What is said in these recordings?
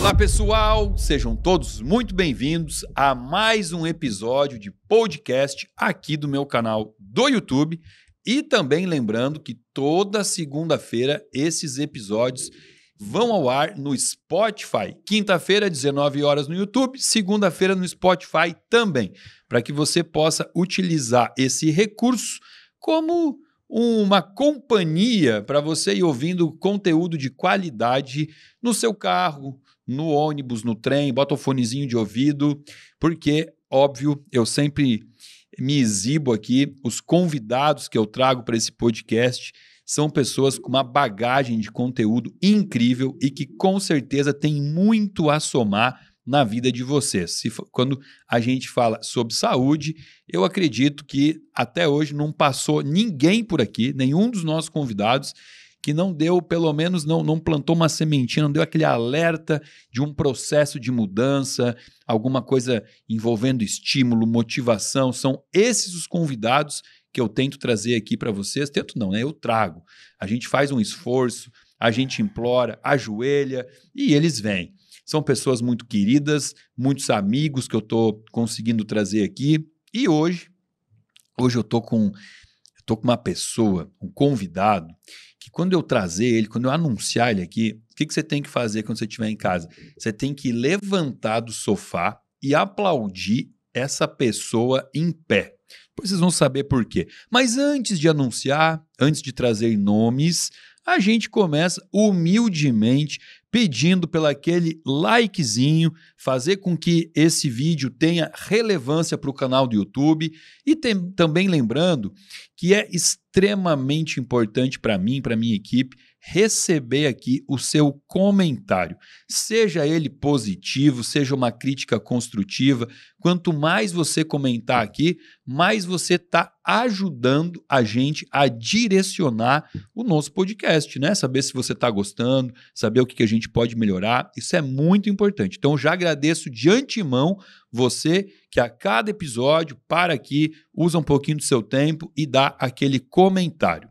Olá, pessoal, sejam todos muito bem-vindos a mais um episódio de podcast aqui do meu canal do YouTube. E também lembrando que toda segunda-feira esses episódios vão ao ar no Spotify. Quinta-feira, 19 horas no YouTube, segunda-feira no Spotify também, para que você possa utilizar esse recurso como uma companhia para você ir ouvindo conteúdo de qualidade no seu carro, no ônibus, no trem, bota o fonezinho de ouvido, porque, óbvio, eu sempre me exibo aqui, os convidados que eu trago para esse podcast são pessoas com uma bagagem de conteúdo incrível e que com certeza tem muito a somar na vida de vocês. Se, quando a gente fala sobre saúde, eu acredito que até hoje não passou ninguém por aqui, nenhum dos nossos convidados, que não deu, pelo menos não, não plantou uma sementinha, não deu aquele alerta de um processo de mudança, alguma coisa envolvendo estímulo, motivação. São esses os convidados que eu tento trazer aqui para vocês. Tento não, né? Eu trago. A gente faz um esforço, a gente implora, ajoelha e eles vêm. São pessoas muito queridas, muitos amigos que eu estou conseguindo trazer aqui. E hoje, hoje eu estou com, com uma pessoa, um convidado, que quando eu trazer ele, quando eu anunciar ele aqui, o que, que você tem que fazer quando você estiver em casa? Você tem que levantar do sofá e aplaudir essa pessoa em pé. Depois vocês vão saber por quê. Mas antes de anunciar, antes de trazer nomes, a gente começa humildemente pedindo pelo aquele likezinho, fazer com que esse vídeo tenha relevância para o canal do YouTube e tem, também lembrando que é extremamente importante para mim, para minha equipe, receber aqui o seu comentário. Seja ele positivo, seja uma crítica construtiva, quanto mais você comentar aqui, mais você está ajudando a gente a direcionar o nosso podcast, né? Saber se você está gostando, saber o que, que a gente pode melhorar. Isso é muito importante. Então, já agradeço de antemão você que a cada episódio para aqui, usa um pouquinho do seu tempo e dá aquele comentário.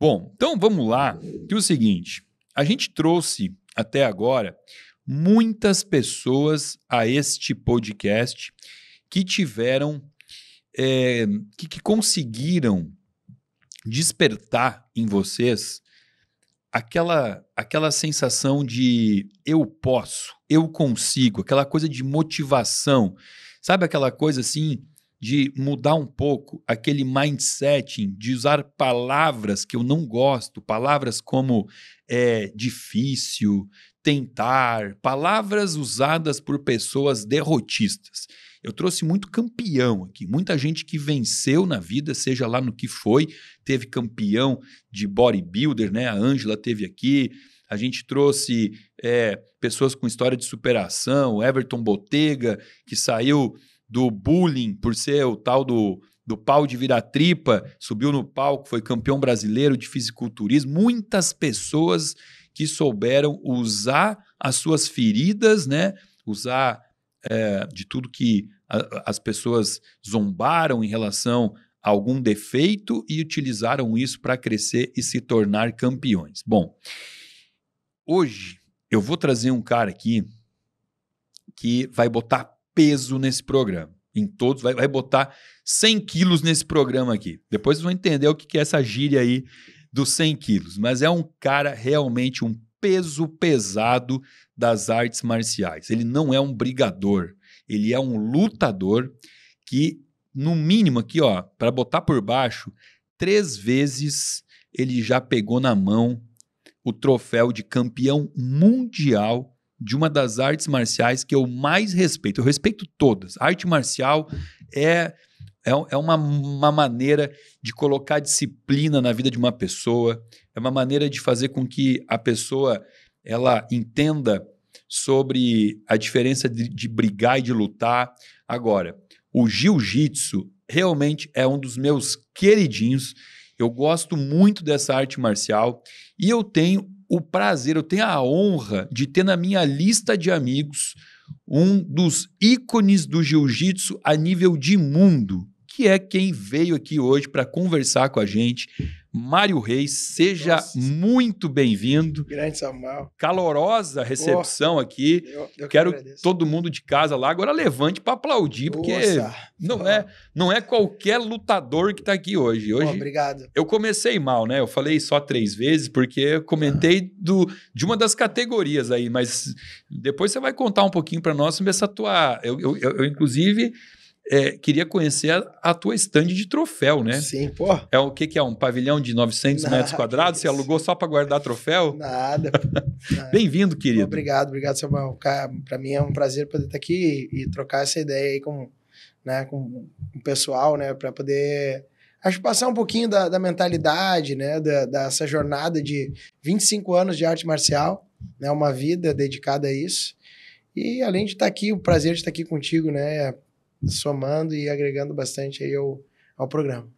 Bom, então vamos lá, que é o seguinte, a gente trouxe até agora muitas pessoas a este podcast que tiveram, é, que, que conseguiram despertar em vocês aquela aquela sensação de eu posso, eu consigo, aquela coisa de motivação, sabe aquela coisa assim de mudar um pouco aquele mindset de usar palavras que eu não gosto, palavras como é, difícil, tentar, palavras usadas por pessoas derrotistas. Eu trouxe muito campeão aqui, muita gente que venceu na vida, seja lá no que foi, teve campeão de bodybuilder, né? A Ângela teve aqui, a gente trouxe é, pessoas com história de superação, Everton Botega, que saiu do bullying, por ser o tal do, do pau de virar tripa, subiu no palco, foi campeão brasileiro de fisiculturismo. Muitas pessoas que souberam usar as suas feridas, né? Usar é, de tudo que a, as pessoas zombaram em relação a algum defeito e utilizaram isso para crescer e se tornar campeões. Bom, hoje eu vou trazer um cara aqui que vai botar peso nesse programa. Em todos, vai, vai botar 100 quilos nesse programa aqui. Depois vocês vão entender o que, que é essa gíria aí dos 100 quilos. Mas é um cara realmente um peso pesado das artes marciais. Ele não é um brigador, ele é um lutador que, no mínimo aqui, ó, para botar por baixo, três vezes ele já pegou na mão o troféu de campeão mundial de uma das artes marciais que eu mais respeito. Eu respeito todas. A arte marcial é, é, é uma, uma maneira de colocar disciplina na vida de uma pessoa, é uma maneira de fazer com que a pessoa ela entenda sobre a diferença de, de brigar e de lutar. Agora, o jiu-jitsu realmente é um dos meus queridinhos. Eu gosto muito dessa arte marcial e eu tenho o prazer, eu tenho a honra de ter na minha lista de amigos um dos ícones do jiu-jitsu a nível de mundo, que é quem veio aqui hoje para conversar com a gente. Mário Reis, seja Nossa. muito bem-vindo. Grande Samuel. Calorosa recepção aqui. Eu, eu Quero que todo mundo de casa lá agora levante para aplaudir, Nossa. porque não é não é qualquer lutador que está aqui hoje. Hoje. obrigado. Eu comecei mal, né? Eu falei só três vezes porque eu comentei do, de uma das categorias aí, mas depois você vai contar um pouquinho para nós sobre essa tua. Eu, eu, eu inclusive é, queria conhecer a, a tua estande de troféu, né? Sim, pô. É o que, que é? Um pavilhão de 900 nada, metros quadrados? Você alugou só para guardar troféu? Nada. nada. Bem-vindo, querido. Obrigado, obrigado, Samuel. Para mim é um prazer poder estar aqui e, e, trocar essa ideia aí com, né, com o pessoal, né? Para poder acho passar um pouquinho da, da mentalidade, né? Da, dessa jornada de 25 anos de arte marcial, né? Uma vida dedicada a isso. E além de estar aqui, o prazer de estar aqui contigo, né? somando e agregando bastante aí ao, ao programa.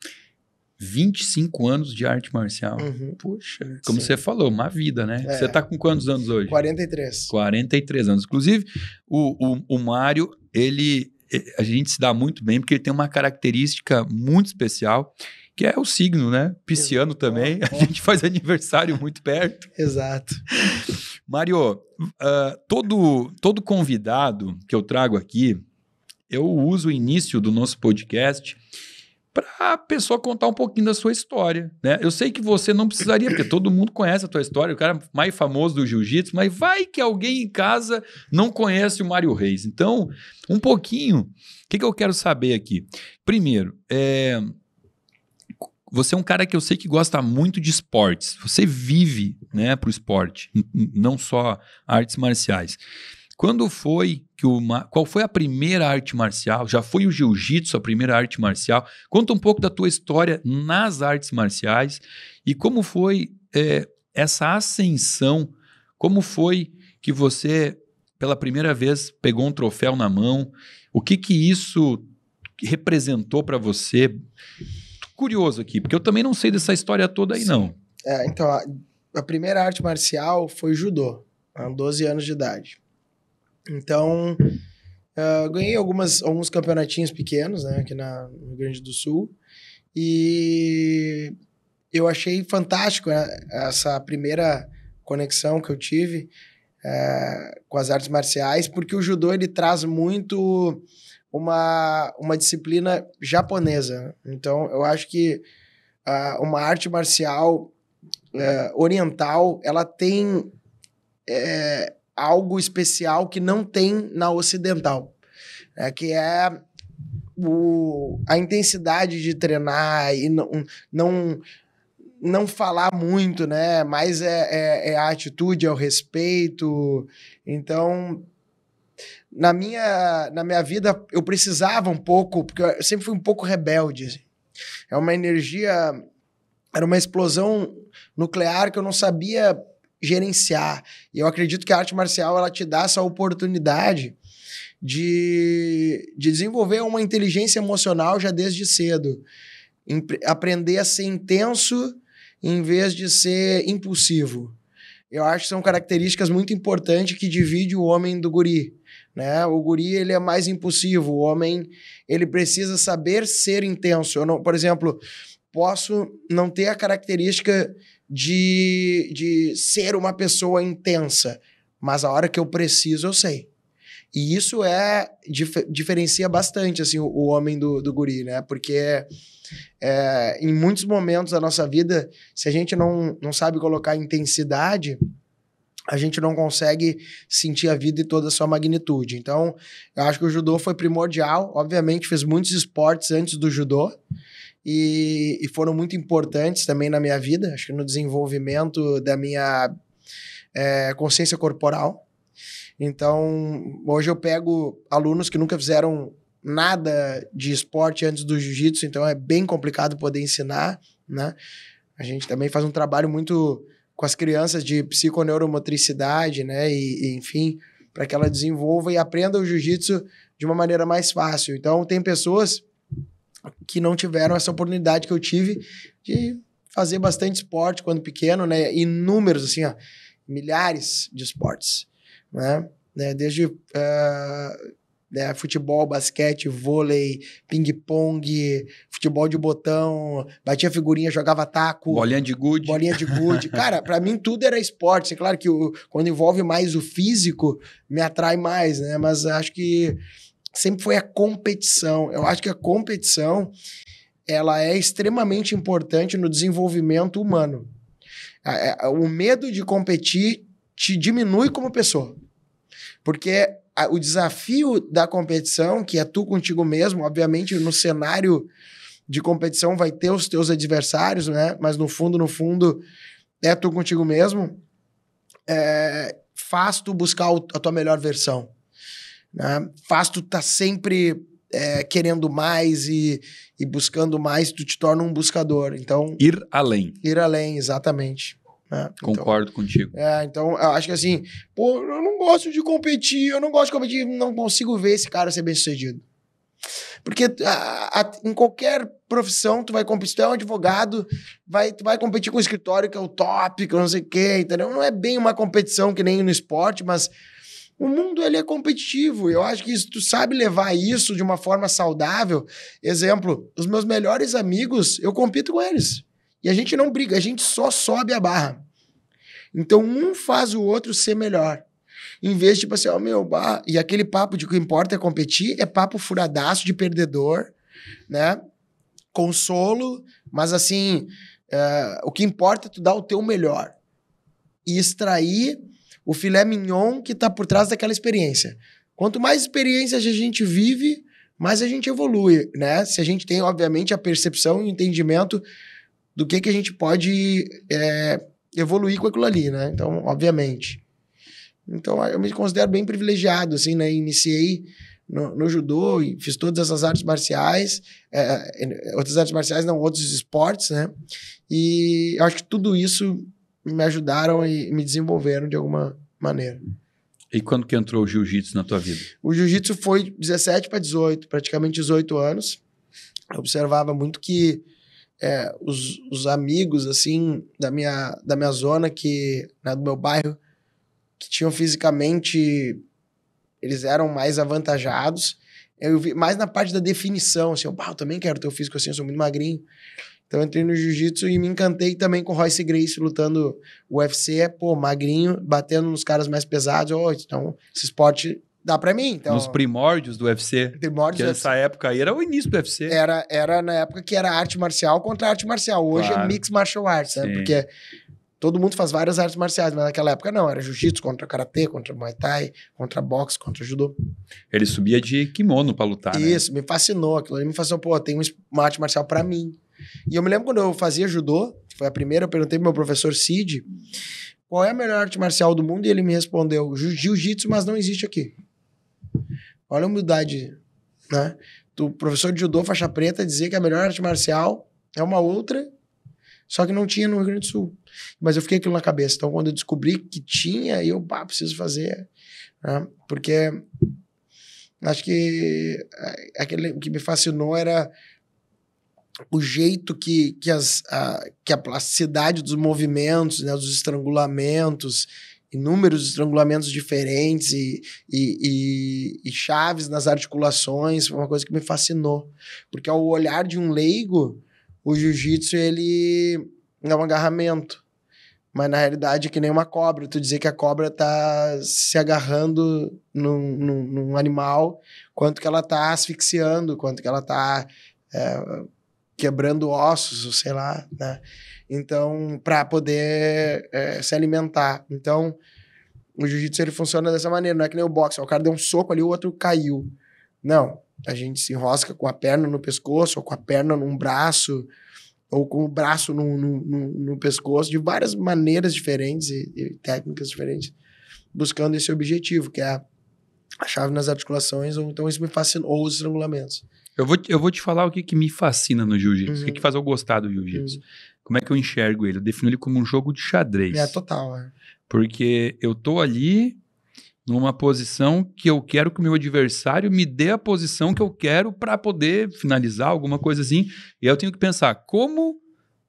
25 anos de arte marcial. Uhum. Puxa, como Sim. você falou, uma vida, né? É. Você está com quantos anos hoje? 43. 43 anos. Inclusive, o, o, o Mário, ele. A gente se dá muito bem porque ele tem uma característica muito especial, que é o signo, né? Pisciano Exato. também. É. A gente faz aniversário muito perto. Exato. Mário, uh, todo, todo convidado que eu trago aqui, eu uso o início do nosso podcast para a pessoa contar um pouquinho da sua história, né? Eu sei que você não precisaria, porque todo mundo conhece a tua história, o cara mais famoso do jiu-jitsu, mas vai que alguém em casa não conhece o Mário Reis. Então, um pouquinho, o que, que eu quero saber aqui? Primeiro, é, você é um cara que eu sei que gosta muito de esportes, você vive né, para o esporte, não só artes marciais. Quando foi que o Qual foi a primeira arte marcial? Já foi o jiu-jitsu a primeira arte marcial? Conta um pouco da tua história nas artes marciais e como foi é, essa ascensão, como foi que você, pela primeira vez, pegou um troféu na mão? O que que isso representou para você? Tô curioso aqui, porque eu também não sei dessa história toda aí, Sim. não. É, então, a, a, primeira arte marcial foi judô, há 12 anos de idade. Então, uh, ganhei algumas, alguns campeonatinhos pequenos, né, aqui na, no Rio Grande do Sul. E eu achei fantástico né, essa primeira conexão que eu tive uh, com as artes marciais, porque o judô ele traz muito uma, uma disciplina japonesa. Né. Então, eu acho que uh, uma arte marcial eh, oriental, ela tem... Eh, algo especial que não tem na ocidental, né? que é o, a intensidade de treinar e não, não, não falar muito, né? Mas é, é, é a atitude, é o respeito. Então, na minha, na minha vida, eu precisava um pouco, porque eu sempre fui um pouco rebelde. Assim. É uma energia, era uma explosão nuclear que eu não sabia gerenciar. E eu acredito que a arte marcial ela te dá essa oportunidade de, de desenvolver uma inteligência emocional já desde cedo. aprender a ser intenso em vez de ser impulsivo. Eu acho que são características muito importantes que divide o homem do guri. Né? O guri ele é mais impulsivo, o homem ele precisa saber ser intenso. Não, por exemplo, posso não ter a característica de, de ser uma pessoa intensa, mas a hora que eu preciso, eu sei. E isso é dif, diferencia bastante assim o, o homem do, do, guri, né? Porque é, em muitos momentos da nossa vida, se a gente não, não sabe colocar intensidade, a gente não consegue sentir a vida e toda a sua magnitude. Então, eu acho que o judô foi primordial. Obviamente, fez muitos esportes antes do judô e, e foram muito importantes também na minha vida, acho que no desenvolvimento da minha é, consciência corporal. Então, hoje eu pego alunos que nunca fizeram nada de esporte antes do jiu-jitsu, então é bem complicado poder ensinar, né? A gente também faz um trabalho muito com as crianças de psiconeuromotricidade, né? E, e enfim, para que ela desenvolva e aprenda o jiu-jitsu de uma maneira mais fácil. Então, tem pessoas que não tiveram essa oportunidade que eu tive de fazer bastante esporte quando pequeno, né? Inúmeros, assim, ó, milhares de esportes, né? né? Desde uh, né, futebol, basquete, vôlei, ping-pong, futebol de botão, batia figurinha, jogava taco. Bolinha de gude. Bolinha de gude. Cara, para mim tudo era esporte. É claro que o, quando envolve mais o físico, me atrai mais, né? Mas acho que sempre foi a competição. Eu acho que a competição ela é extremamente importante no desenvolvimento humano. É, o medo de competir te diminui como pessoa. Porque o desafio da competição, que é tu contigo mesmo, obviamente no cenário de competição vai ter os teus adversários, né? Mas no fundo, no fundo, é tu contigo mesmo. É, faz tu buscar a tua melhor versão. Né? Faz tu tá sempre é, querendo mais e, e buscando mais, tu te torna um buscador. Então ir além. Ir além, exatamente. Né? Então, Concordo então, contigo. É, então eu acho que assim, pô, eu não gosto de competir, eu não gosto de competir, não consigo ver esse cara ser bem sucedido. Porque a, a, em qualquer profissão, tu vai competir, tu é um advogado, vai, tu vai competir com o escritório que é o top, que não sei o quê, entendeu? Não é bem uma competição que nem no esporte, mas o mundo ele é competitivo. Eu acho que se tu sabe levar isso de uma forma saudável, exemplo, os meus melhores amigos, eu compito com eles. E a gente não briga, a gente só sobe a barra. Então um faz o outro ser melhor. Em vez de tipo assim, ó, oh, meu, bah, e aquele papo de que importa é competir, é papo furadaço de perdedor, né? Consolo, mas assim, uh, o que importa é tu dar o teu melhor e extrair o filé mignon que está por trás daquela experiência. Quanto mais experiências a gente vive, mais a gente evolui, né? Se a gente tem, obviamente, a percepção e o entendimento do que, que a gente pode é, evoluir com aquilo ali, né? Então, obviamente. Então, eu me considero bem privilegiado, assim, né? Iniciei no, no judô e fiz todas essas artes marciais, é, é outras artes marciais, não, outros esportes, né? E acho que tudo isso me ajudaram e me desenvolveram de alguma maneira. E quando que entrou o jiu-jitsu na tua vida? O jiu-jitsu foi 17 para 18, praticamente 18 anos. Eu observava muito que é, os, os, amigos, assim, da minha, da minha zona, que, né, do meu bairro, que tinham fisicamente, eles eram mais avantajados. Eu vi mais na parte da definição, assim, eu, eu também quero ter o físico assim, eu sou muito magrinho. Então entrei no jiu-jitsu e me encantei também com Royce Grace lutando UFC, pô, magrinho, batendo nos caras mais pesados. Oh, então, esse esporte dá para mim. Então, Nos primórdios do UFC. Primórdios. Que nessa época aí era o início do UFC. Era, era na época que era arte marcial contra arte marcial. Hoje é claro. é mix martial arts, né? Porque todo mundo faz várias artes marciais, mas naquela época não. Era jiu-jitsu contra karatê, contra muay thai, contra boxe, contra judô. Ele subia de kimono para lutar, né? Isso, né? me fascinou. Aquilo ali me fascinou. Pô, tem uma arte marcial para mim. E eu me lembro quando eu fazia judô, foi a primeira, eu perguntei pro meu professor Cid qual é a melhor arte marcial do mundo e ele me respondeu jiu-jitsu, mas não existe aqui. Olha a humildade, né? Do professor de judô faixa preta dizer que a melhor arte marcial é uma outra, só que não tinha no Rio Grande do Sul. Mas eu fiquei aquilo na cabeça. Então quando eu descobri que tinha, eu, pá, preciso fazer, né? Porque acho que é, é, aquele que me fascinou era o jeito que, que, as, a, que a plasticidade dos movimentos, né, dos estrangulamentos, inúmeros estrangulamentos diferentes e, e, e, e chaves nas articulações, foi uma coisa que me fascinou. Porque ao olhar de um leigo, o jiu-jitsu ele é um agarramento. Mas na realidade é que nem uma cobra. Tu dizer que a cobra tá se agarrando num, num, num animal, quanto que ela tá asfixiando, quanto que ela tá é, quebrando ossos, sei lá, né? Então, para poder é, se alimentar. Então, o jiu-jitsu ele funciona dessa maneira, não é que nem o boxe, o cara deu um soco ali, o outro caiu. Não, a gente se enrosca com a perna no pescoço, ou com a perna num braço, ou com o braço no, no, no, no pescoço, de várias maneiras diferentes e, e, técnicas diferentes, buscando esse objetivo, que é a, chave nas articulações, ou então isso me fascina, ou os estrangulamentos. Eu vou, eu vou te falar o que, que me fascina no jiu-jitsu, o que, uhum. que faz eu gostar do jiu-jitsu. Uhum. Como é que eu enxergo ele? Eu defino ele como um jogo de xadrez. É, total. É. Porque eu tô ali numa posição que eu quero que o meu adversário me dê a posição que eu quero para poder finalizar alguma coisa assim. E eu tenho que pensar como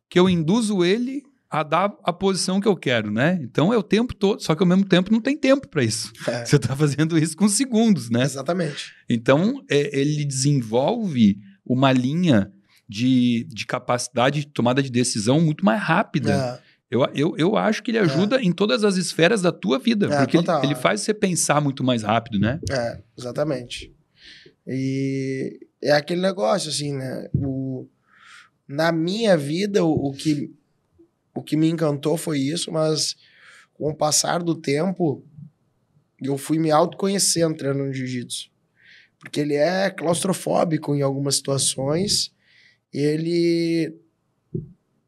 que eu induzo ele a dar a posição que eu quero, né? Então é o tempo todo, só que ao mesmo tempo não tem tempo para isso. É. Você está fazendo isso com segundos, né? Exatamente. Então é, ele desenvolve uma linha de, de capacidade de tomada de decisão muito mais rápida. É. Eu, eu, eu acho que ele é. ajuda em todas as esferas da tua vida, é, porque ele, ele faz você pensar muito mais rápido, né? É, exatamente. E é aquele negócio, assim, né? O, na minha vida, o, o que o que me encantou foi isso, mas com o passar do tempo, eu fui me autoconhecendo treinando no jiu-jitsu. Porque ele é claustrofóbico em algumas situações, ele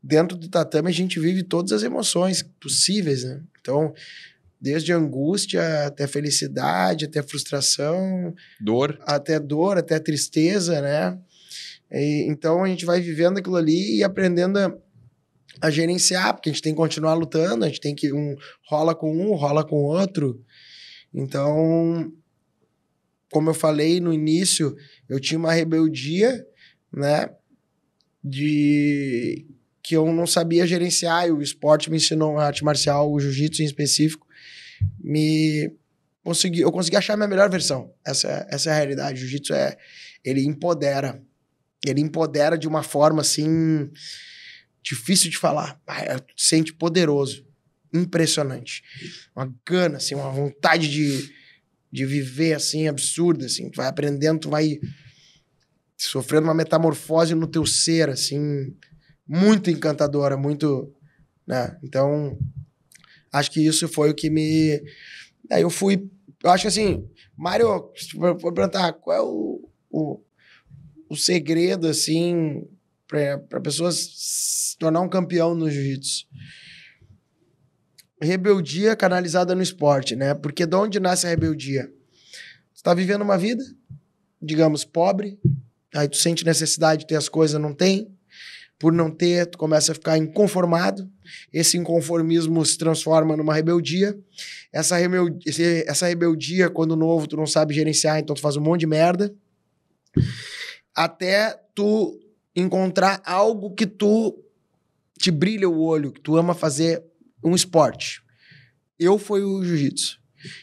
dentro do tatame a gente vive todas as emoções possíveis, né? Então, desde angústia até felicidade, até frustração, dor, até dor, até tristeza, né? E, então a gente vai vivendo aquilo ali e aprendendo a, a gerenciar, porque a gente tem que continuar lutando, a gente tem que um rola com um, rola com outro. Então, como eu falei no início, eu tinha uma rebeldia, né, de que eu não sabia gerenciar, e o esporte me ensinou a arte marcial, o jiu-jitsu em específico, me consegui, eu consegui achar a minha melhor versão. Essa é, essa é a realidade. O jiu-jitsu é ele empodera. Ele empodera de uma forma assim difícil de falar. É, sente poderoso. Impressionante. Uma gana, assim, uma vontade de, de viver, assim, absurda, assim. Tu vai aprendendo, tu vai sofrendo uma metamorfose no teu ser, assim, muito encantadora, muito, né? Então, acho que isso foi o que me... Aí eu fui... Eu acho assim, Mário, vou perguntar, qual é o, o, o segredo, assim, para pessoas se tornar um campeão no jiu-jitsu. Rebeldia canalizada no esporte, né? Porque de onde nasce a rebeldia? Você está vivendo uma vida, digamos, pobre, aí tu sente necessidade de ter as coisas, não tem. Por não ter, tu começa a ficar inconformado. Esse inconformismo se transforma numa rebeldia. Essa, rebeldia, essa rebeldia, quando novo, tu não sabe gerenciar, então tu faz um monte de merda. Até tu encontrar algo que tu te brilha o olho, que tu ama fazer um esporte. Eu fui o jiu-jitsu.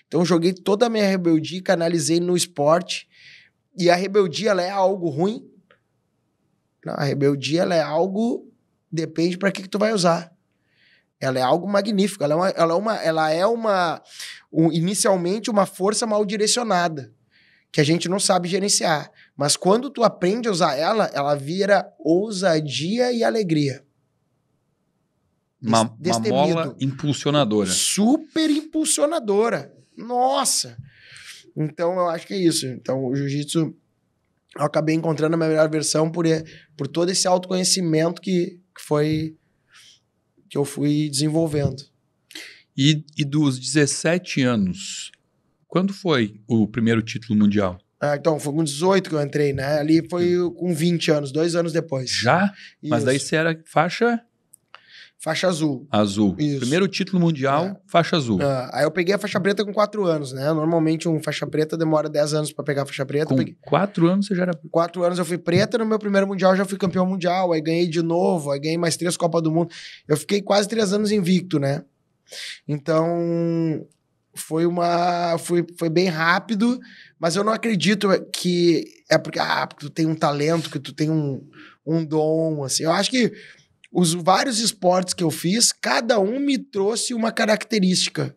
Então joguei toda a minha rebeldia, canalizei no esporte. E a rebeldia ela é algo ruim? Não, a rebeldia ela é algo depende para que que tu vai usar. Ela é algo magnífico, ela é uma, ela é uma, ela é uma um, inicialmente uma força mal direcionada que a gente não sabe gerenciar. Mas quando tu aprende a usar ela, ela vira ousadia e alegria. Uma, uma mola impulsionadora. Super impulsionadora. Nossa! Então, eu acho que é isso. Então, o jiu-jitsu, eu acabei encontrando a minha melhor versão por, por todo esse autoconhecimento que, que foi... que eu fui desenvolvendo. E, e dos 17 anos, quando foi o primeiro título mundial? Ah, então, foi com 18 que eu entrei, né? Ali foi com 20 anos, dois anos depois. Já? Isso. Mas daí você era faixa? Faixa azul. Azul. Isso. Primeiro título mundial, é. faixa azul. Ah, aí eu peguei a faixa preta com 4 anos, né? Normalmente um faixa preta demora 10 anos para pegar a faixa preta. Com 4 anos você já era... 4 anos eu fui preta, no meu primeiro mundial eu já fui campeão mundial, aí ganhei de novo, aí ganhei mais três Copa do Mundo. Eu fiquei quase 3 anos invicto, né? Então, foi uma... Foi, foi bem rápido, mas eu não acredito que é porque, ah, porque tu tem um talento, que tu tem um, um dom, assim. Eu acho que os vários esportes que eu fiz, cada um me trouxe uma característica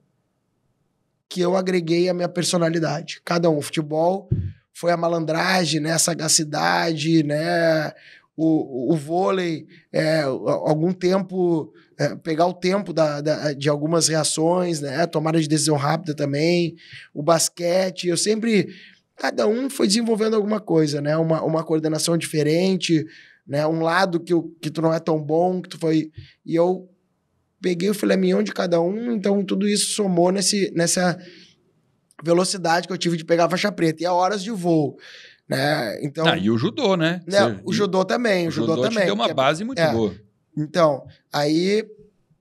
que eu agreguei à minha personalidade. Cada um, o futebol foi a malandragem, né, a sagacidade, né, o, o vôlei, é, algum tempo, é, pegar o tempo da, da, de algumas reações, né? Tomada de decisão rápida também, o basquete. Eu sempre. Cada um foi desenvolvendo alguma coisa, né? Uma, uma coordenação diferente, né? Um lado que, que tu não é tão bom, que tu foi. E eu peguei o filé mignon de cada um, então tudo isso somou nesse, nessa velocidade que eu tive de pegar a faixa preta e a horas de voo. Né? Então, ah, e o judô, né? né? o judô também, o, o judô, judô também. deu uma é, base muito é, boa. Então, aí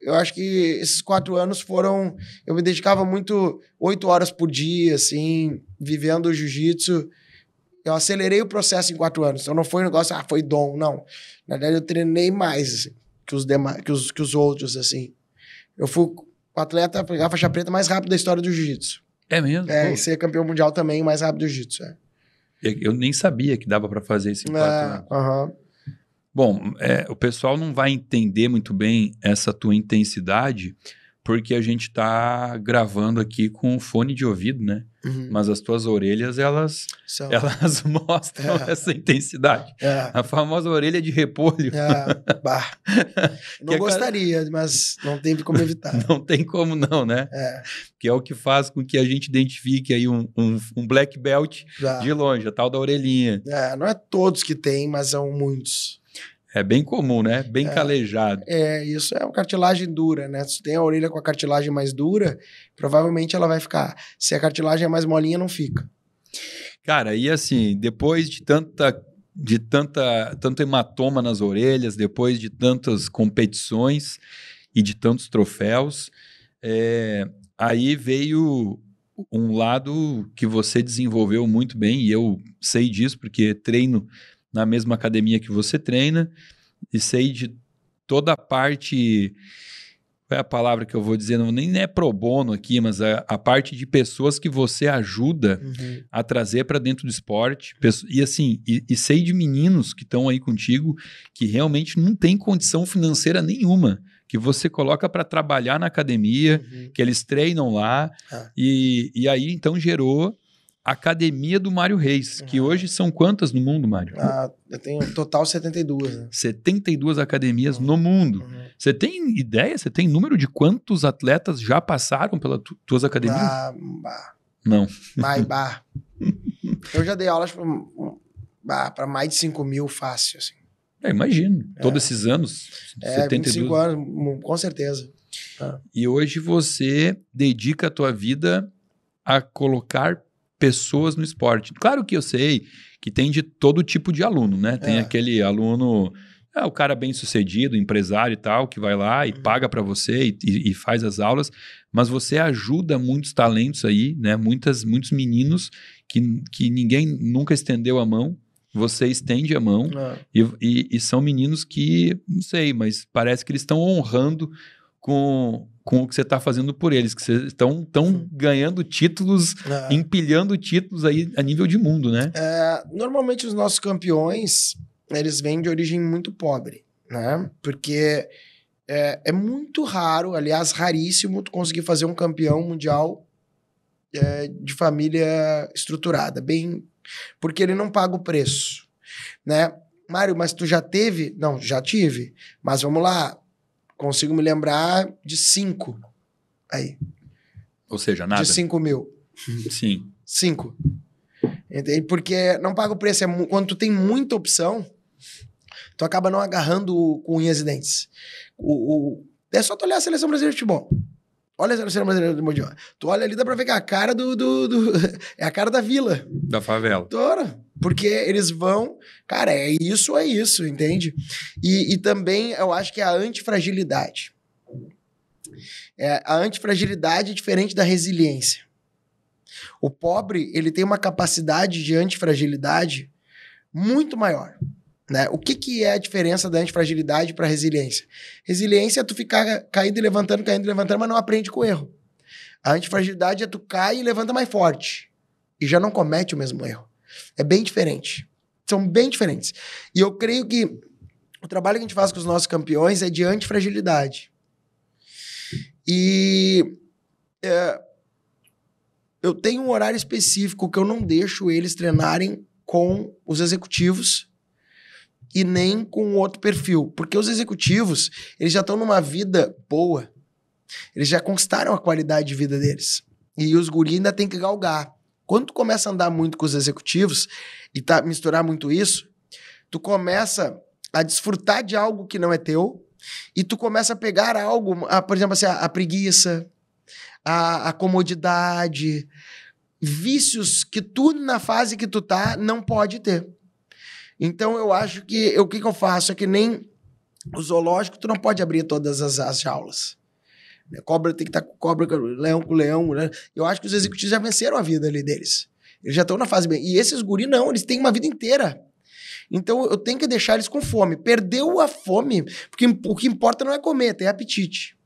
eu acho que esses quatro anos foram. Eu me dedicava muito oito horas por dia, assim, vivendo o jiu-jitsu. Eu acelerei o processo em quatro anos. Então não foi um negócio, ah, foi dom, não. Na verdade, eu treinei mais assim, que, os demais, que, os, que os outros, assim. Eu fui o atleta a pegar a faixa preta mais rápido da história do jiu-jitsu. É mesmo? É, Pô. e ser campeão mundial também mais rápido do jiu-jitsu. É. Eu nem sabia que dava para fazer esse é, impacto. É, Bom, é, o pessoal não vai entender muito bem essa tua intensidade, porque a gente está gravando aqui com fone de ouvido, né? Uhum. Mas as tuas orelhas, elas, São... elas mostram é. essa intensidade. É. A famosa orelha de repolho. É. Bah. Não gostaria, cara... mas não tem como evitar. não tem como não, né? É. Que é o que faz com que a gente identifique aí um, um, um black belt Já. de longe, a tal da orelhinha. É, não é todos que tem, mas são muitos. É bem comum, né? Bem é, calejado. É, isso é uma cartilagem dura, né? Se tem a orelha com a cartilagem mais dura, provavelmente ela vai ficar. Se a cartilagem é mais molinha, não fica. Cara, e assim, depois de tanta de tanta tanto hematoma nas orelhas, depois de tantas competições e de tantos troféus, é, aí veio um lado que você desenvolveu muito bem e eu sei disso porque treino na mesma academia que você treina e sei de toda a parte qual é a palavra que eu vou dizer? Não, nem é pro bono aqui, mas a, é a parte de pessoas que você ajuda uhum. a trazer para dentro do esporte. E assim, e, e sei de meninos que estão aí contigo que realmente não tem condição financeira nenhuma que você coloca para trabalhar na academia, uhum. que eles treinam lá. Ah. E, e aí então gerou academia do Mário Reis, uhum. que hoje são quantas no mundo, Mário? Ah, eu tenho total 72. Né? 72 academias uhum. no mundo. Uhum. Você uhum. tem ideia, você tem número de quantos atletas já passaram pelas tu, tuas academias? Ah, bah. Não. Mais bah. eu já dei aulas para mais de 5 mil fácil, assim. É, imagino. É. Todos esses anos, é, 72. 25 anos, com certeza. Ah. E hoje você dedica a tua vida a colocar pessoas no esporte. Claro que eu sei que tem de todo tipo de aluno, né? Tem é. aquele aluno, é, o cara bem sucedido, empresário e tal, que vai lá e uhum. paga para você e, e, e, faz as aulas, mas você ajuda muitos talentos aí, né? Muitas, muitos meninos que, que ninguém nunca estendeu a mão, você estende a mão é. e, e, e, são meninos que, não sei, mas parece que eles estão honrando com com o que você está fazendo por eles, que vocês estão tão ganhando títulos, é. empilhando títulos aí a nível de mundo, né? É, normalmente os nossos campeões, eles vêm de origem muito pobre, né? Porque é, é muito raro, aliás, raríssimo, tu conseguir fazer um campeão mundial é, de família estruturada, bem... Porque ele não paga o preço, né? Mário, mas tu já teve? Não, já tive. Mas vamos lá, Consigo me lembrar de cinco. Aí. Ou seja, nada. De cinco mil. Sim. Cinco. Entende? Porque não paga o preço. É, quando tu tem muita opção, tu acaba não agarrando com unhas e dentes. O, o, é só tu olhar a seleção brasileira de futebol. Olha a seleção brasileira de futebol. Tu olha ali, dá pra ver que é a cara do. do, do é a cara da vila. Da favela. Dora. Porque eles vão, cara, é isso, é isso, entende? E, e também eu acho que é a antifragilidade. É, a antifragilidade é diferente da resiliência. O pobre, ele tem uma capacidade de antifragilidade muito maior. Né? O que, que é a diferença da antifragilidade para resiliência? Resiliência é tu ficar caindo e levantando, caindo e levantando, mas não aprende com o erro. A antifragilidade é tu cai e levanta mais forte. E já não comete o mesmo erro. É bem diferente. São bem diferentes. E eu creio que o trabalho que a gente faz com os nossos campeões é de antifragilidade. E é, eu tenho um horário específico que eu não deixo eles treinarem com os executivos e nem com outro perfil, porque os executivos, eles já estão numa vida boa. Eles já conquistaram a qualidade de vida deles. E os guris ainda tem que galgar. Quando tu começa a andar muito com os executivos e tá, misturar muito isso, tu começa a desfrutar de algo que não é teu e tu começa a pegar algo, a, por exemplo, assim, a, a preguiça, a, a comodidade, vícios que tu, na fase que tu tá, não pode ter. Então, eu acho que... Eu, o que, que eu faço? É que nem o zoológico, tu não pode abrir todas as, as jaulas. Né? Cobra tem que estar tá com cobra, leão com leão. Né? Eu acho que os executivos já venceram a vida ali deles. Eles já estão na fase bem. E esses guri não, eles têm uma vida inteira. Então eu tenho que deixar eles com fome. Perdeu a fome, porque o que importa não é comer, é apetite.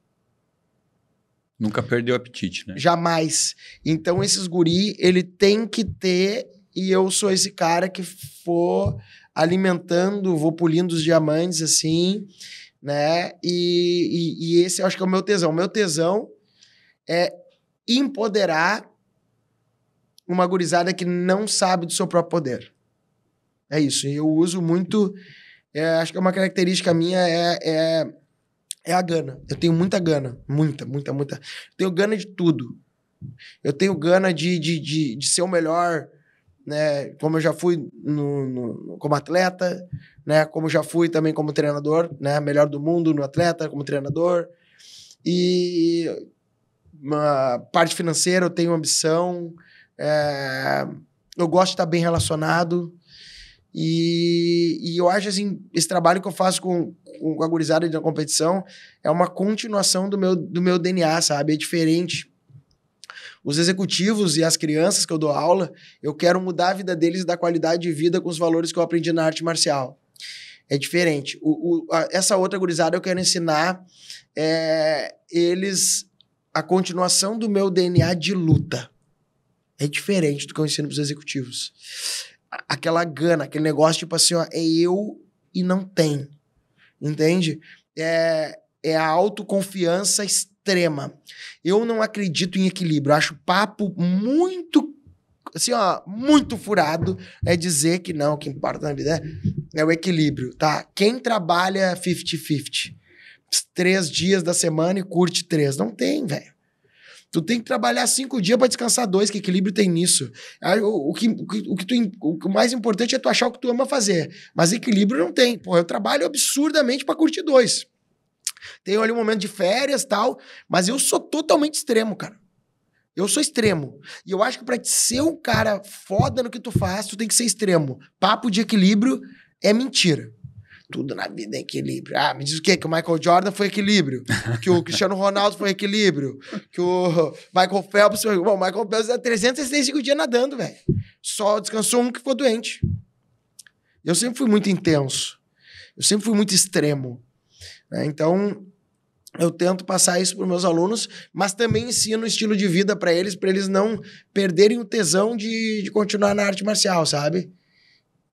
Nunca perdeu apetite, né? Jamais. Então esses guri, ele tem que ter e eu sou esse cara que for alimentando, vou pulindo os diamantes assim né? E, e, e esse eu acho que é o meu tesão. O meu tesão é empoderar uma gurizada que não sabe do seu próprio poder. É isso. Eu uso muito. É, acho que é uma característica minha é, é, é, a gana. Eu tenho muita gana. Muita, muita, muita. Eu tenho gana de tudo. Eu tenho gana de, de, de, de ser o melhor né? Como eu já fui no, no, como atleta, né? Como já fui também como treinador, né? Melhor do mundo no atleta, como treinador. E uma parte financeira eu tenho ambição. É, eu gosto de estar bem relacionado. E, e, eu acho assim, esse trabalho que eu faço com, com a gurizada da competição é uma continuação do meu, do meu DNA, sabe? É diferente os executivos e as crianças que eu dou aula, eu quero mudar a vida deles e dar qualidade de vida com os valores que eu aprendi na arte marcial. É diferente. O, o, a, essa outra gurizada eu quero ensinar é, eles a continuação do meu DNA de luta. É diferente do que eu ensino para os executivos. Aquela gana, aquele negócio tipo assim, ó, é eu e não tem. Entende? É, é a autoconfiança externa extrema. Eu não acredito em equilíbrio. Eu acho papo muito assim, ó, muito furado é dizer que não, o que importa na vida é, é o equilíbrio, tá? Quem trabalha 50-50, três dias da semana e curte três, não tem, velho. Tu tem que trabalhar cinco dias para descansar dois, que equilíbrio tem nisso. Ah, o, o, que, o, que, o, que tu, o mais importante é tu achar o que tu ama fazer, mas equilíbrio não tem. Pô, eu trabalho absurdamente para curtir dois. Tenho ali um momento de férias tal, mas eu sou totalmente extremo, cara. Eu sou extremo. E eu acho que pra ser um cara foda no que tu faz, tu tem que ser extremo. Papo de equilíbrio é mentira. Tudo na vida é equilíbrio. Ah, me diz o quê? Que o Michael Jordan foi equilíbrio. Que o Cristiano Ronaldo foi equilíbrio. Que o Michael Phelps foi. Bom, o Michael Phelps é 365 dias nadando, velho. Só descansou um que ficou doente. Eu sempre fui muito intenso. Eu sempre fui muito extremo. Né? Então, eu tento passar isso para os meus alunos, mas também ensino o estilo de vida para eles, para eles não perderem o tesão de, de continuar na arte marcial, sabe?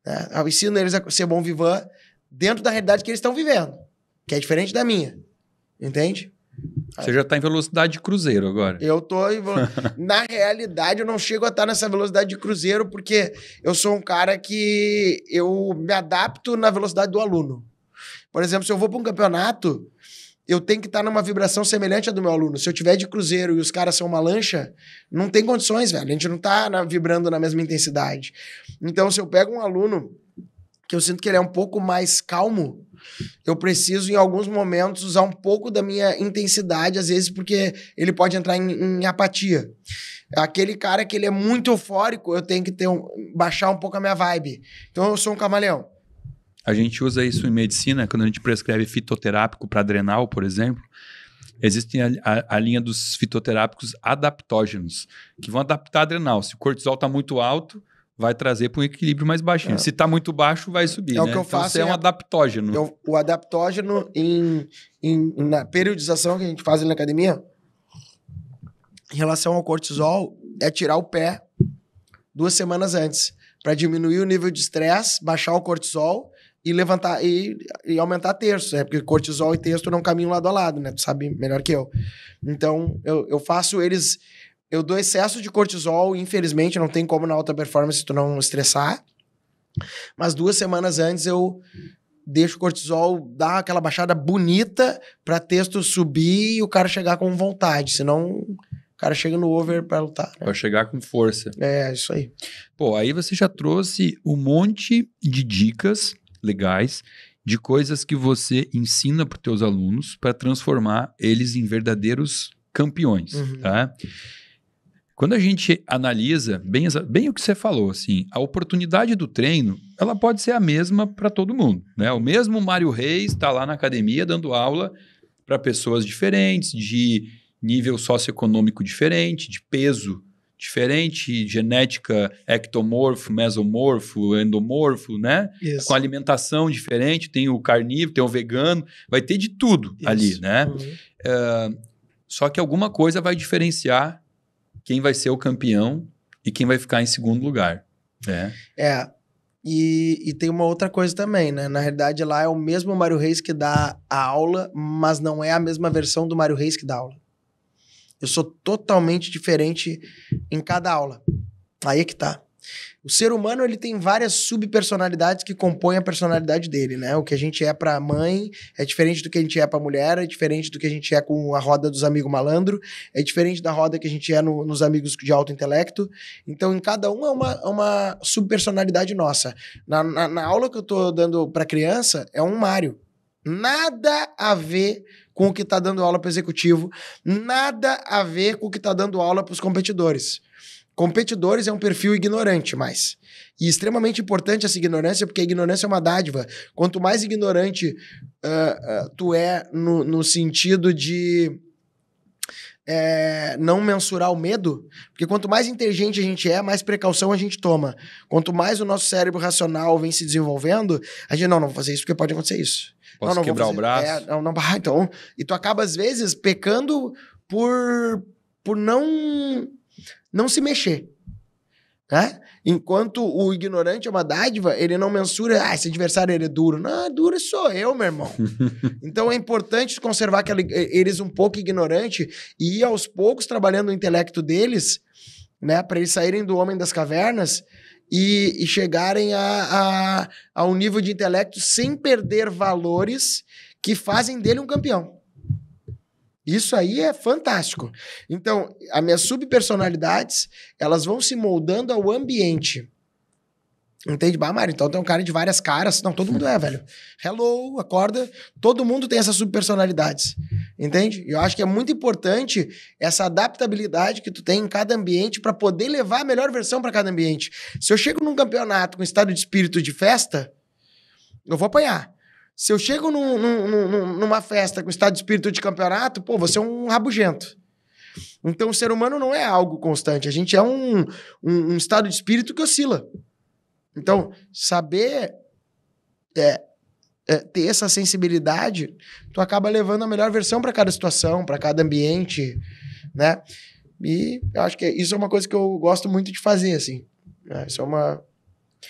Né? Eu ensino eles a ser bom vivan dentro da realidade que eles estão vivendo, que é diferente da minha. Entende? Você já está em velocidade de cruzeiro agora. Eu tô em Na realidade, eu não chego a estar tá nessa velocidade de cruzeiro, porque eu sou um cara que eu me adapto na velocidade do aluno. Por exemplo, se eu vou para um campeonato, eu tenho que estar tá numa vibração semelhante à do meu aluno. Se eu tiver de cruzeiro e os caras são uma lancha, não tem condições, velho. A gente não está na, vibrando na mesma intensidade. Então, se eu pego um aluno que eu sinto que ele é um pouco mais calmo, eu preciso, em alguns momentos, usar um pouco da minha intensidade, às vezes, porque ele pode entrar em, em apatia. Aquele cara que ele é muito eufórico, eu tenho que ter um, baixar um pouco a minha vibe. Então, eu sou um camaleão. A gente usa isso em medicina, quando a gente prescreve fitoterápico para adrenal, por exemplo. Existem a, a, a, linha dos fitoterápicos adaptógenos, que vão adaptar adrenal. Se o cortisol está muito alto, vai trazer para um equilíbrio mais baixinho. É. Se está muito baixo, vai subir. É né? o que eu então, faço. Você é um adaptógeno. Eu, o adaptógeno, em, em, na periodização que a gente faz na academia, em relação ao cortisol, é tirar o pé duas semanas antes para diminuir o nível de estresse, baixar o cortisol e levantar e, e aumentar terço, é né? porque cortisol e texto não caminham lado a lado, né? Tu sabe melhor que eu. Então, eu, eu faço eles. Eu dou excesso de cortisol, infelizmente, não tem como na alta performance tu não estressar. Mas duas semanas antes eu deixo o cortisol dar aquela baixada bonita para texto subir e o cara chegar com vontade, senão cara chega no over para lutar. Né? Para chegar com força. É, isso aí. Pô, aí você já trouxe um monte de dicas legais de coisas que você ensina para os teus alunos para transformar eles em verdadeiros campeões, uhum. tá? Quando a gente analisa bem, bem o que você falou, assim, a oportunidade do treino, ela pode ser a mesma para todo mundo, né? O mesmo Mário Reis está lá na academia dando aula para pessoas diferentes, de nível socioeconômico diferente, de peso diferente, genética ectomorfo, mesomorfo, endomorfo, né? Isso. Com alimentação diferente, tem o carnívoro, tem o vegano, vai ter de tudo Isso. ali, né? Uhum. Eh, só que alguma coisa vai diferenciar quem vai ser o campeão e quem vai ficar em segundo lugar, né? É. E, e tem uma outra coisa também, né? Na realidade, lá é o mesmo Mário Reis que dá a aula, mas não é a mesma versão do Mário Reis que dá aula. Eu sou totalmente diferente em cada aula. Aí é que tá. O ser humano ele tem várias subpersonalidades que compõem a personalidade dele, né? O que a gente é para mãe é diferente do que a gente é para mulher, é diferente do que a gente é com a roda dos amigos malandro, é diferente da roda que a gente é no, nos amigos de alto intelecto. Então, em cada um é uma, é uma subpersonalidade nossa. Na, na, na aula que eu tô dando para criança é um Mário. Nada a ver com o que está dando aula para executivo, nada a ver com o que está dando aula para os competidores. Competidores é um perfil ignorante mais. E extremamente importante essa ignorância, porque a ignorância é uma dádiva. Quanto mais ignorante uh, uh, tu é no, no sentido de é, não mensurar o medo, porque quanto mais inteligente a gente é, mais precaução a gente toma. Quanto mais o nosso cérebro racional vem se desenvolvendo, a gente não, não vou fazer isso porque pode acontecer isso. Posso não, não quebrar fazer, o braço. É, não, não, ah, então. E tu acaba, às vezes, pecando por, por não, não se mexer. Né? Enquanto o ignorante é uma dádiva, ele não mensura, ah, esse adversário ele é duro. Não, duro sou eu, meu irmão. então é importante conservar aquela, eh, eles um pouco ignorante e ir aos poucos trabalhando o intelecto deles, né, para eles saírem do homem das cavernas e, e chegarem a, a, a um nível de intelecto sem perder valores que fazem dele um campeão. Isso aí é fantástico. Então, as minhas subpersonalidades, elas vão se moldando ao ambiente. Entende? Bah, Mário, então tem é um cara de várias caras. Não, todo mundo é, velho. Hello, acorda. Todo mundo tem essas subpersonalidades. Entende? Eu acho que é muito importante essa adaptabilidade que tu tem em cada ambiente para poder levar a melhor versão para cada ambiente. Se eu chego num campeonato com estado de espírito de festa, eu vou apanhar. Se eu chego num, num, num, numa festa com estado de espírito de campeonato, pô, você é um rabugento. Então o ser humano não é algo constante. A gente é um, um, um estado de espírito que oscila. Então, saber é, é, ter essa sensibilidade, tu acaba levando a melhor versão para cada situação, para cada ambiente, né? E eu acho que isso é uma coisa que eu gosto muito de fazer, assim. É, isso é uma,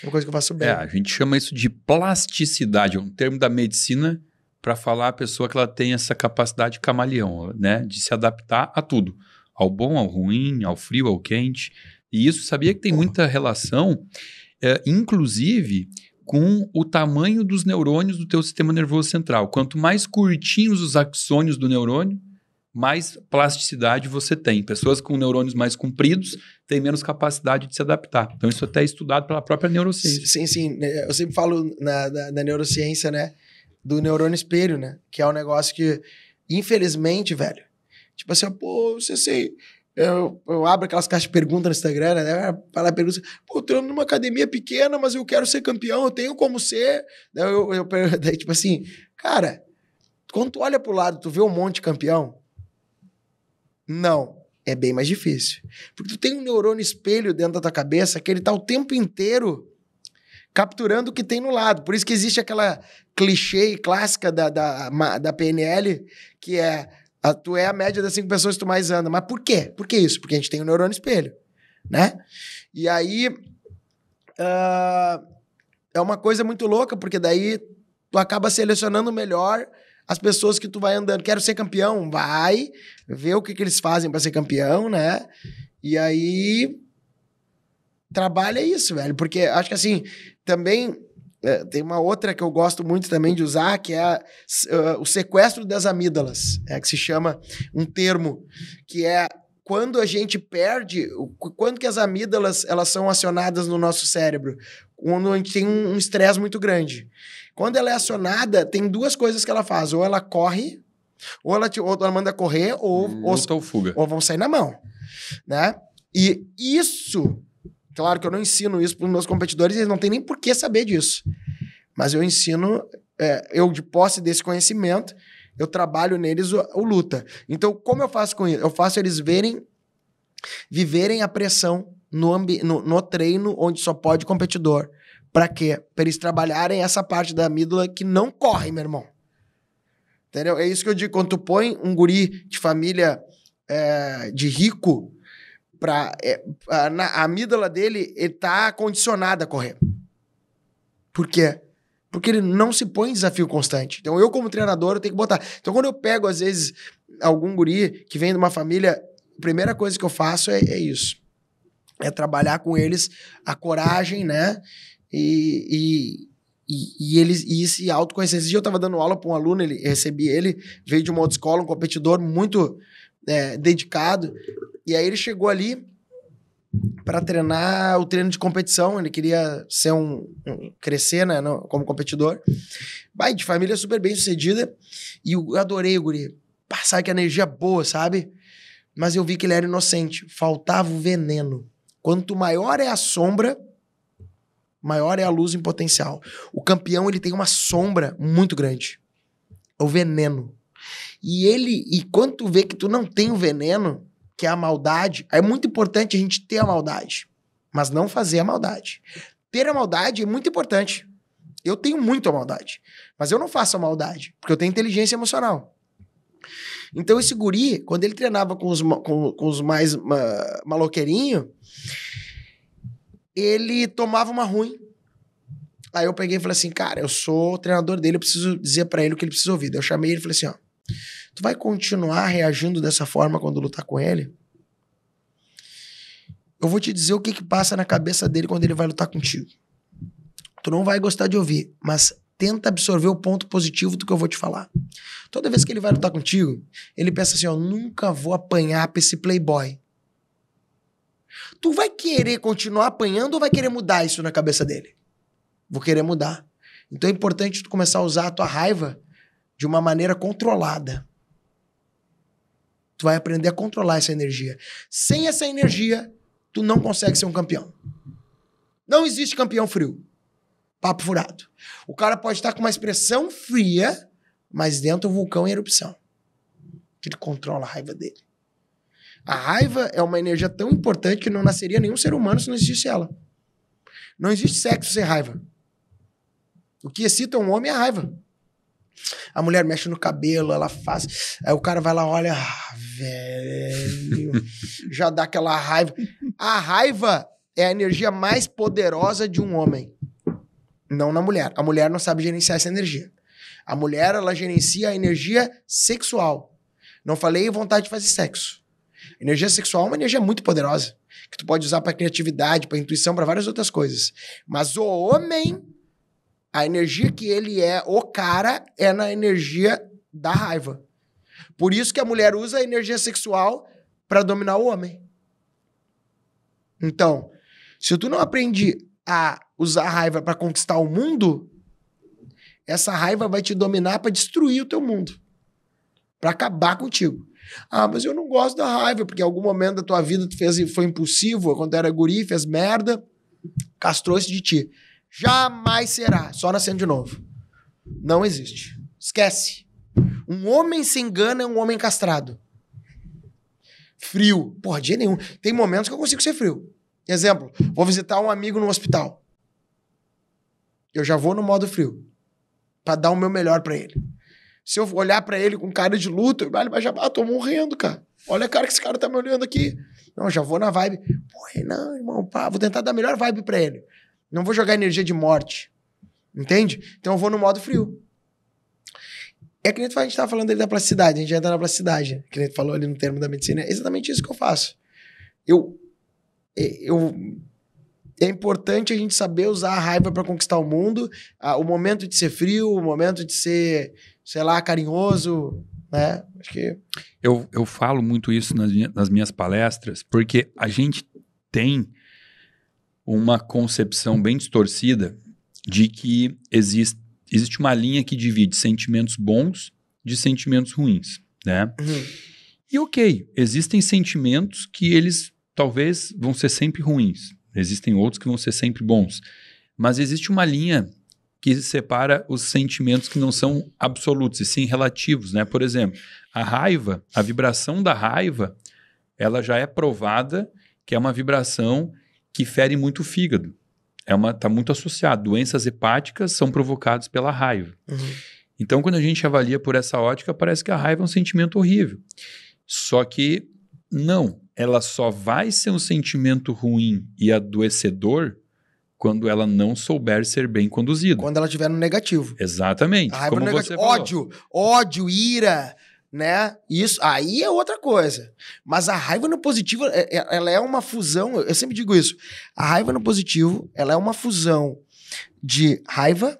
uma coisa que eu faço bem. É, a gente chama isso de plasticidade, é um termo da medicina para falar a pessoa que ela tem essa capacidade camaleão, né? De se adaptar a tudo. Ao bom, ao ruim, ao frio, ao quente. E isso sabia que tem muita relação é, inclusive com o tamanho dos neurônios do teu sistema nervoso central. Quanto mais curtinhos os axônios do neurônio, mais plasticidade você tem. Pessoas com neurônios mais compridos têm menos capacidade de se adaptar. Então, isso até é estudado pela própria neurociência. Sim, sim. Né, eu sempre falo na, neurociência, né? Do neurônio espelho, né? Que é um negócio que, infelizmente, velho, tipo assim, pô, você sei, eu, eu, abro aquelas caixas de perguntas no Instagram, né? Para ah, pergunta, pô, eu tô numa academia pequena, mas eu quero ser campeão, eu tenho como ser. Eu, eu, eu, daí, tipo assim, cara, quando tu olha pro lado, tu vê um monte de campeão? Não. É bem mais difícil. Porque tu tem um neurônio espelho dentro da tua cabeça que ele tá o tempo inteiro capturando o que tem no lado. Por isso que existe aquela clichê clássica da, da, da PNL, que é a, tu é a média das cinco pessoas que tu mais anda. Mas por quê? Por que isso? Porque a gente tem o um neurônio espelho, né? E aí. Uh, é uma coisa muito louca, porque daí tu acaba selecionando melhor as pessoas que tu vai andando. Quero ser campeão? Vai, ver o que, que eles fazem para ser campeão, né? E aí. Trabalha isso, velho. Porque acho que assim, também é, tem uma outra que eu gosto muito também de usar, que é a, uh, o sequestro das amígdalas, é que se chama um termo, que é quando a gente perde, quando que as amígdalas elas são acionadas no nosso cérebro? Quando a gente tem um estresse um muito grande. Quando ela é acionada, tem duas coisas que ela faz, ou ela corre, ou ela, te, ou ela manda correr, ou, hum, ou, ou, fuga. ou vão sair na mão, né? E isso Claro que eu não ensino isso para os meus competidores, eles não têm nem por que saber disso. Mas eu ensino, é, eu de posse desse conhecimento, eu trabalho neles o, o, luta. Então, como eu faço com isso? Eu faço eles verem, viverem a pressão no, no, no treino onde só pode competidor. Para quê? Para eles trabalharem essa parte da amígdala que não corre, meu irmão. Entendeu? É isso que eu digo. Quando tu põe um guri de família é, de rico Pra, é, a, amígdala dele está condicionada a correr. Por quê? Porque ele não se põe em desafio constante. Então, eu, como treinador, eu tenho que botar. Então, quando eu pego, às vezes, algum guri que vem de uma família, a primeira coisa que eu faço é, é isso. É trabalhar com eles a coragem, né? E, e, e, e eles e esse autoconhecimento. Esse dia eu estava dando aula para um aluno, ele recebi ele, veio de uma outra escola, um competidor muito é, dedicado. E aí ele chegou ali para treinar o treino de competição. Ele queria ser um, um crescer, né, no, como competidor. Vai de família super bem sucedida e eu adorei o guri. Passar que energia é boa, sabe? Mas eu vi que ele era inocente. Faltava o veneno. Quanto maior é a sombra, maior é a luz em potencial. O campeão ele tem uma sombra muito grande. É o veneno. E ele, e quando tu vê que tu não tem o veneno, que é a maldade, é muito importante a gente ter a maldade, mas não fazer a maldade. Ter a maldade é muito importante. Eu tenho muito a maldade, mas eu não faço a maldade, porque eu tenho inteligência emocional. Então esse guri, quando ele treinava com os, com, com os mais ma, maloqueirinhos, ele tomava uma ruim. Aí eu peguei e falei assim, cara, eu sou treinador dele, eu preciso dizer para ele o que ele precisa ouvir. Daí eu chamei ele e falei assim, ó, Tu vai continuar reagindo dessa forma quando lutar com ele? Eu vou te dizer o que, que passa na cabeça dele quando ele vai lutar contigo. Tu não vai gostar de ouvir, mas tenta absorver o ponto positivo do que eu vou te falar. Toda vez que ele vai lutar contigo, ele pensa assim: ó, nunca vou apanhar pra esse playboy. Tu vai querer continuar apanhando ou vai querer mudar isso na cabeça dele? Vou querer mudar. Então é importante tu começar a usar a tua raiva de uma maneira controlada. Tu vai aprender a controlar essa energia. Sem essa energia, tu não consegue ser um campeão. Não existe campeão frio. Papo furado. O cara pode estar com uma expressão fria, mas dentro o vulcão em é erupção. Ele controla a raiva dele. A raiva é uma energia tão importante que não nasceria nenhum ser humano se não existisse ela. Não existe sexo sem raiva. O que excita um homem é a raiva. A mulher mexe no cabelo, ela faz. Aí o cara vai lá, olha, ah, velho. já dá aquela raiva. A raiva é a energia mais poderosa de um homem. Não na mulher. A mulher não sabe gerenciar essa energia. A mulher, ela gerencia a energia sexual. Não falei vontade de fazer sexo. Energia sexual é uma energia muito poderosa, que tu pode usar para criatividade, para intuição, para várias outras coisas. Mas o homem a energia que ele é o cara é na energia da raiva. Por isso que a mulher usa a energia sexual para dominar o homem. Então, se tu não aprende a usar a raiva para conquistar o mundo, essa raiva vai te dominar para destruir o teu mundo, para acabar contigo. Ah, mas eu não gosto da raiva, porque em algum momento da tua vida tu fez foi impulsivo, quando era guri, fez merda, castrou-se de ti. Jamais será. Só nascendo de novo. Não existe. Esquece. Um homem se engana é um homem castrado. Frio. Porra, dia nenhum. Tem momentos que eu consigo ser frio. Exemplo, vou visitar um amigo no hospital. Eu já vou no modo frio. para dar o meu melhor para ele. Se eu olhar para ele com cara de luto, ele vai já, ah, tô morrendo, cara. Olha a cara que esse cara tá me olhando aqui. Não, já vou na vibe. Pô, não, irmão, pá, vou tentar dar a melhor vibe para ele. Não vou jogar energia de morte. Entende? Então eu vou no modo frio. É que nem a gente tava falando ali da plasticidade, a gente já entra na plasticidade, né? que nem falou ali no termo da medicina, é exatamente isso que eu faço. Eu, é, eu é importante a gente saber usar a raiva para conquistar o mundo, a, o momento de ser frio, o momento de ser, sei lá, carinhoso, né? Acho que eu, eu falo muito isso nas nas minhas palestras, porque a gente tem uma concepção bem distorcida de que existe, existe uma linha que divide sentimentos bons de sentimentos ruins, né? Uhum. E ok, existem sentimentos que eles talvez vão ser sempre ruins, existem outros que vão ser sempre bons, mas existe uma linha que separa os sentimentos que não são absolutos e sim relativos, né? Por exemplo, a raiva, a vibração da raiva, ela já é provada que é uma vibração que ferem muito o fígado. É uma, tá muito associado. Doenças hepáticas são provocadas pela raiva. Uhum. Então, quando a gente avalia por essa ótica, parece que a raiva é um sentimento horrível. Só que não, ela só vai ser um sentimento ruim e adoecedor quando ela não souber ser bem conduzida. Quando ela estiver no negativo. Exatamente. A raiva como no negativo. Ódio, ódio, ira, né? Isso aí é outra coisa. Mas a raiva no positivo, é, é, ela é uma fusão, eu sempre digo isso. A raiva no positivo, ela é uma fusão de raiva,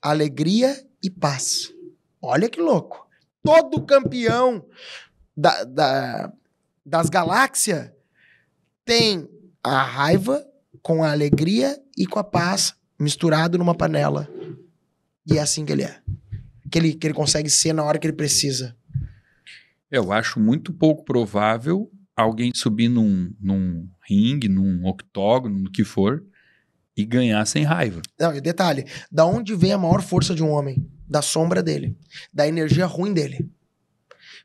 alegria e paz. Olha que louco. Todo campeão da, da das galáxias tem a raiva com a alegria e com a paz misturado numa panela. E é assim que ele é. Que ele, que ele consegue ser na hora que ele precisa. Eu acho muito pouco provável alguém subir num, num ringue, num octógono, no que for, e ganhar sem raiva. Não, e detalhe: da onde vem a maior força de um homem? Da sombra dele, da energia ruim dele.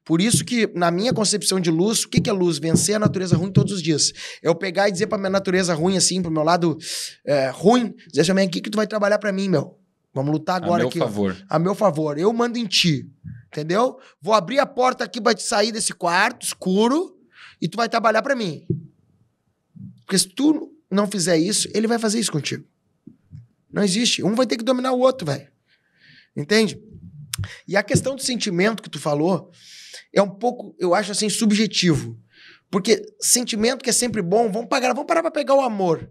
Por isso que, na minha concepção de luz, o que, que é luz? Vencer a natureza ruim todos os dias. É eu pegar e dizer pra minha natureza ruim, assim, pro meu lado é, ruim, dizer assim, o que, que tu vai trabalhar para mim, meu? Vamos lutar agora aqui. a meu aqui. Favor. Ó, a meu favor. Eu mando em ti. Entendeu? Vou abrir a porta aqui para te sair desse quarto escuro e tu vai trabalhar para mim. Porque se tu não fizer isso, ele vai fazer isso contigo. Não existe. Um vai ter que dominar o outro, velho. Entende? E a questão do sentimento que tu falou é um pouco, eu acho assim, subjetivo. Porque sentimento que é sempre bom, vamos pagar, vamos parar pra pegar o amor.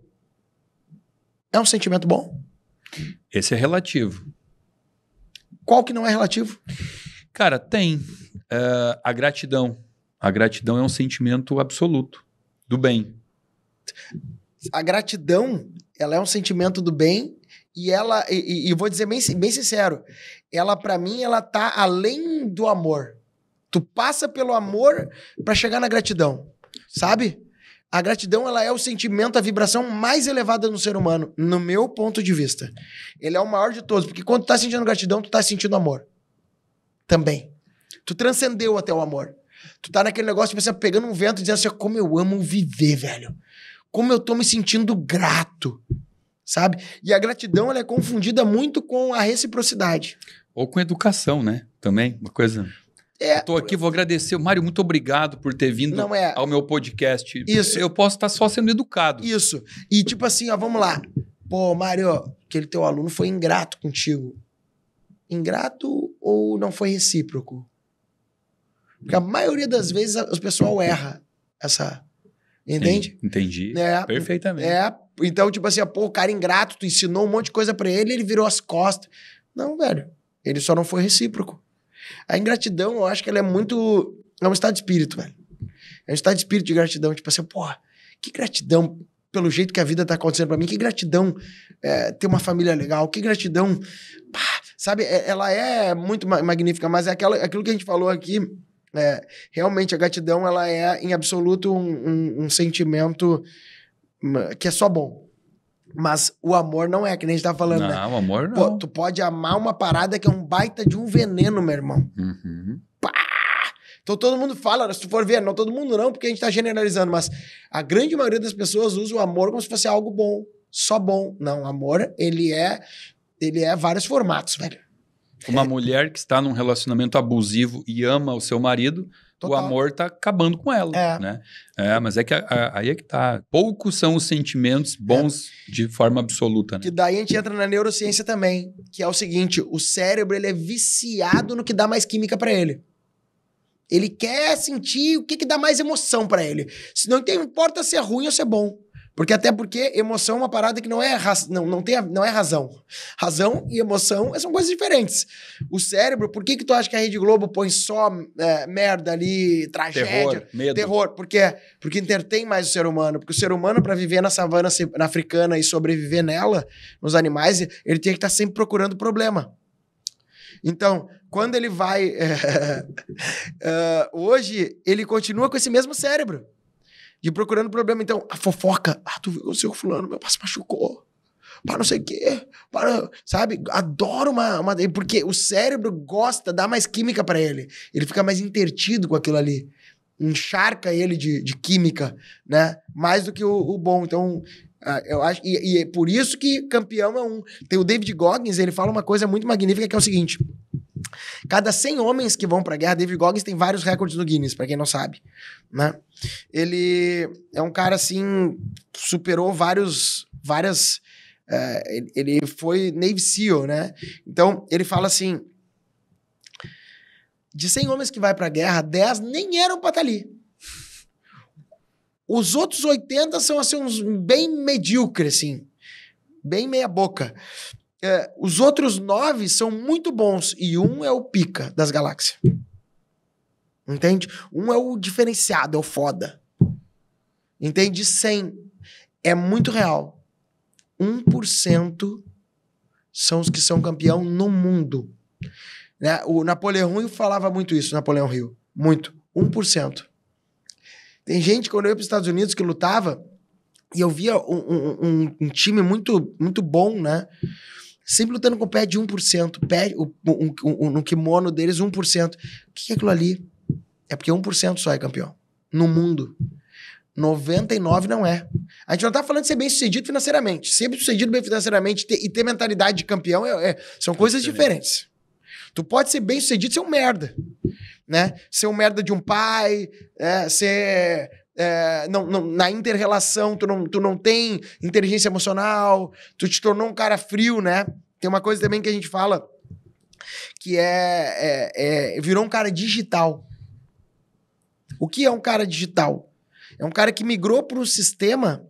É um sentimento bom? Esse é relativo. Qual que não é relativo? Cara, tem. Uh, a gratidão. A gratidão é um sentimento absoluto do bem. A gratidão, ela é um sentimento do bem e ela, e, e vou dizer bem, bem sincero, ela para mim ela tá além do amor. Tu passa pelo amor para chegar na gratidão, sabe? A gratidão ela é o sentimento, a vibração mais elevada no ser humano, no meu ponto de vista. Ele é o maior de todos, porque quando tu tá sentindo gratidão, tu tá sentindo amor também. Tu transcendeu até o amor. Tu tá naquele negócio, tipo assim, pegando um vento e dizendo assim, como eu amo viver, velho. Como eu tô me sentindo grato, sabe? E a gratidão, ela é confundida muito com a reciprocidade. Ou com educação, né? Também, uma coisa... É, eu tô aqui, vou agradecer. Mário, muito obrigado por ter vindo é... ao meu podcast. Isso. Eu posso estar tá só sendo educado. Isso. E tipo assim, ó, vamos lá. Pô, Mário, aquele teu aluno foi ingrato contigo ingrato ou não foi recíproco? Porque a maioria das hum. vezes o pessoal erra essa. Entende? Entendi. É, Perfeitamente. É, então, tipo assim, pô, o cara é ingrato, tu ensinou um monte de coisa para ele, ele virou as costas. Não, velho. Ele só não foi recíproco. A ingratidão, eu acho que ela é muito. É um estado de espírito, velho. É um estado de espírito de gratidão. Tipo assim, pô, que gratidão pelo jeito que a vida tá acontecendo para mim. Que gratidão é, ter uma família legal. Que gratidão. Pá, sabe, é, ela é muito ma magnífica, mas é aquela, aquilo que a gente falou aqui. É, realmente, a gratidão, ela é, em absoluto, um, um, um sentimento hum, que é só bom. Mas o amor não é, que nem a gente tá falando, né? não, né? o amor não. Pô, tu pode amar uma parada que é um baita de um veneno, meu irmão. Uhum. Pá! Então todo mundo fala, se tu for ver, não todo mundo não, porque a gente está generalizando, mas a grande maioria das pessoas usa o amor como se fosse algo bom, só bom. Não, amor, ele é ele é vários formatos, velho. Uma é. mulher que está num relacionamento abusivo e ama o seu marido, Total. o amor está acabando com ela, é. né? É, mas é que a, a, aí é que tá. Poucos são os sentimentos bons é. de forma absoluta, né? Que daí a gente entra na neurociência também, que é o seguinte, o cérebro ele é viciado no que dá mais química para ele. Ele quer sentir o que, que dá mais emoção para ele. Se não importa se é ruim ou se é bom. Porque até porque emoção é uma parada que não é, não, não, tem, não é razão. Razão e emoção são coisas diferentes. O cérebro, por que que tu acha que a Rede Globo põe só é, merda ali, tragédia? Terror, medo. Terror, por quê? Porque entretém mais o ser humano. Porque o ser humano, para viver na savana na africana e sobreviver nela, nos animais, ele tem que estar tá sempre procurando problema. Então, quando ele vai. uh, hoje, ele continua com esse mesmo cérebro de procurando problema. Então, a fofoca. Ah, tu viu o seu fulano, meu pai se machucou. Para não sei o quê. Para, sabe? Adoro uma, uma. Porque o cérebro gosta, dá mais química para ele. Ele fica mais intertido com aquilo ali. Encharca ele de, de química, né? Mais do que o, o bom. Então, eu acho, e, e, é por isso que campeão é um. Tem o David Goggins, ele fala uma coisa muito magnífica que é o seguinte: Cada 100 homens que vão para a guerra, David Goggins tem vários recordes no Guinness, para quem não sabe, né? Ele é um cara assim, superou vários várias é, ele foi Navy SEAL, né? Então, ele fala assim, de 100 homens que vai para a guerra, 10 nem eram para estar tá ali. Os outros 80 são assim uns bem medíocres assim, bem meia boca é, os outros nove são muito bons e um é o pica das galáxias. Entende? Um é o diferenciado, é o foda. Entende? 100 é muito real. 1% são os que são campeão no mundo. Né? O Napoleão Rio falava muito isso, Napoleão Rio Muito. 1%. Tem gente, quando eu ia para os Estados Unidos, que lutava, e eu via um, um, um, um time muito, muito bom, né? sempre lutando com o pé de 1%, pé, o, um, um, no kimono deles 1%. O que é aquilo ali? É porque 1% só é campeão no mundo. 99 não é. A gente não tá falando de ser bem sucedido financeiramente. Ser bem sucedido bem financeiramente ter, e ter mentalidade de campeão é, é, são coisas diferentes. Tu pode ser bem sucedido ser um merda. Né? Ser um merda de um pai, é, ser é, não, não, na interrelação, tu não, tu não tem inteligência emocional, tu te tornou um cara frio, né? Tem uma coisa também que a gente fala que é, é, é virou um cara digital. O que é um cara digital? É um cara que migrou para um sistema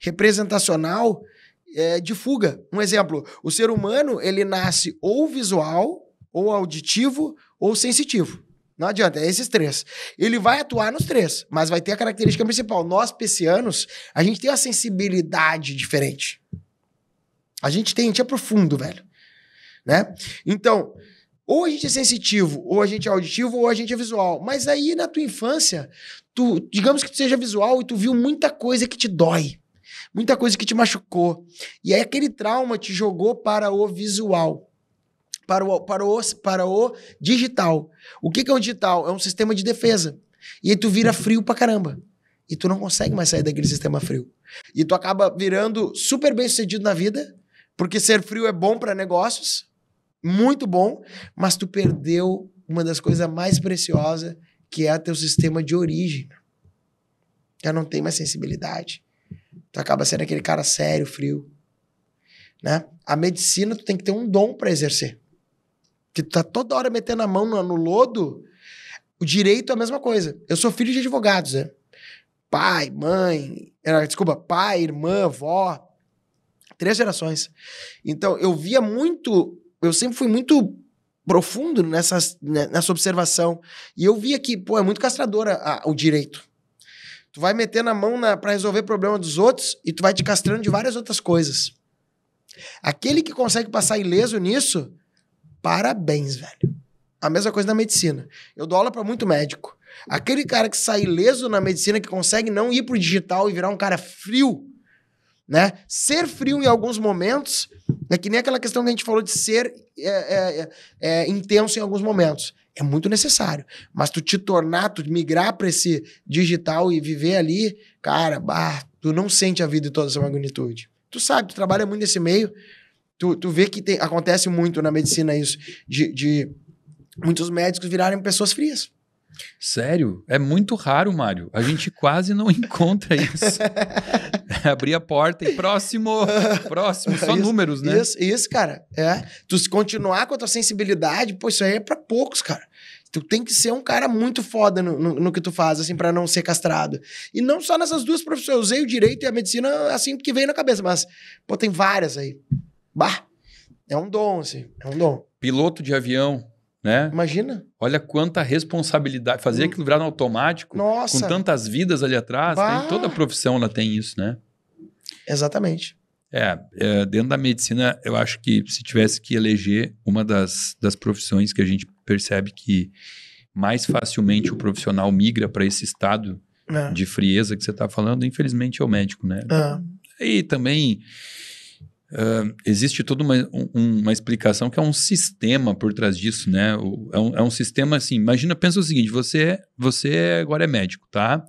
representacional é, de fuga. Um exemplo: o ser humano ele nasce ou visual, ou auditivo, ou sensitivo. Não adianta, é esses três. Ele vai atuar nos três, mas vai ter a característica principal. Nós, piscianos, a gente tem uma sensibilidade diferente. A gente tem, a gente é profundo, velho. Né? Então, ou a gente é sensitivo, ou a gente é auditivo, ou a gente é visual. Mas aí, na tua infância, tu, digamos que tu seja visual e tu viu muita coisa que te dói. Muita coisa que te machucou. E aí aquele trauma te jogou para o visual para o, para o, para o digital. O que, que é o digital? É um sistema de defesa. E aí tu vira frio pra caramba. E tu não consegue mais sair daquele sistema frio. E tu acaba virando super bem sucedido na vida, porque ser frio é bom para negócios, muito bom, mas tu perdeu uma das coisas mais preciosas, que é teu sistema de origem. Já não tem mais sensibilidade. Tu acaba sendo aquele cara sério, frio. Né? A medicina, tu tem que ter um dom para exercer que tu tá toda hora metendo a mão no, no lodo, o direito é a mesma coisa. Eu sou filho de advogados, né? Pai, mãe, desculpa, pai, irmã, avó, três gerações. Então, eu via muito, eu sempre fui muito profundo nessa, né, nessa observação. E eu via que, pô, é muito castradora a, o direito. Tu vai metendo a mão para resolver problema dos outros e tu vai te castrando de várias outras coisas. Aquele que consegue passar ileso nisso Parabéns, velho. A mesma coisa na medicina. Eu dou aula para muito médico. Aquele cara que sai leso na medicina, que consegue não ir pro digital e virar um cara frio, né? Ser frio em alguns momentos é que nem aquela questão que a gente falou de ser é, é, é, é intenso em alguns momentos. É muito necessário. Mas tu te tornar, tu migrar para esse digital e viver ali, cara, bah, tu não sente a vida em toda essa magnitude. Tu sabe, tu trabalha muito nesse meio, Tu, tu vê que tem, acontece muito na medicina isso, de, de muitos médicos virarem pessoas frias. Sério? É muito raro, Mário. A gente quase não encontra isso. É abrir a porta e próximo, próximo, só isso, números, né? Isso, isso, cara. É. Tu se continuar com a tua sensibilidade, pô, isso aí é pra poucos, cara. Tu tem que ser um cara muito foda no, no, no que tu faz, assim, para não ser castrado. E não só nessas duas profissões. Eu usei o direito e a medicina, assim, que veio na cabeça, mas, pô, tem várias aí. Bah! É um dom, assim. É um dom. Piloto de avião, né? Imagina. Olha quanta responsabilidade. Fazer hum. aquilo virar no automático. Nossa. Com tantas vidas ali atrás. Tem, né? toda profissão ela tem isso, né? Exatamente. É, é, dentro da medicina, eu acho que se tivesse que eleger uma das, das profissões que a gente percebe que mais facilmente o profissional migra para esse estado é. de frieza que você está falando, infelizmente é o médico, né? É. E também ah, existe toda uma, um, uma explicação que é um sistema por trás disso, né? O, é, um, é um sistema assim. Imagina, pensa o seguinte: você, é, você agora é médico, tá?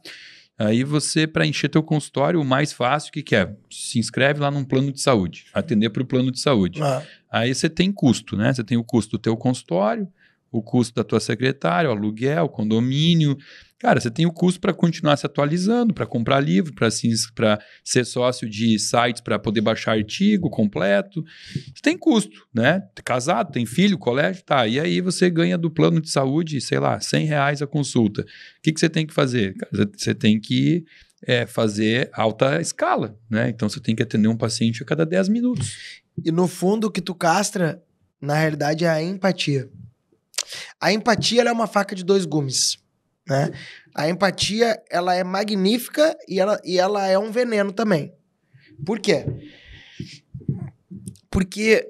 Aí você, para encher teu consultório, o mais fácil, o que, que é? Se inscreve lá num plano de saúde, atender para o plano de saúde. Ah. Aí você tem custo, né? Você tem o custo do teu consultório, o custo da tua secretária, o aluguel, o condomínio, Cara, você tem o custo para continuar se atualizando, para comprar livro, para ser sócio de sites para poder baixar artigo completo. Você tem custo, né? Casado, tem filho, colégio, tá. E aí você ganha do plano de saúde, sei lá, 100 reais a consulta. O que, que você tem que fazer? Você tem que é, fazer alta escala, né? Então você tem que atender um paciente a cada 10 minutos. E no fundo, o que tu castra, na realidade, é a empatia. A empatia é uma faca de dois gumes né? A empatia, ela é magnífica e ela, e ela é um veneno também. Por quê? Porque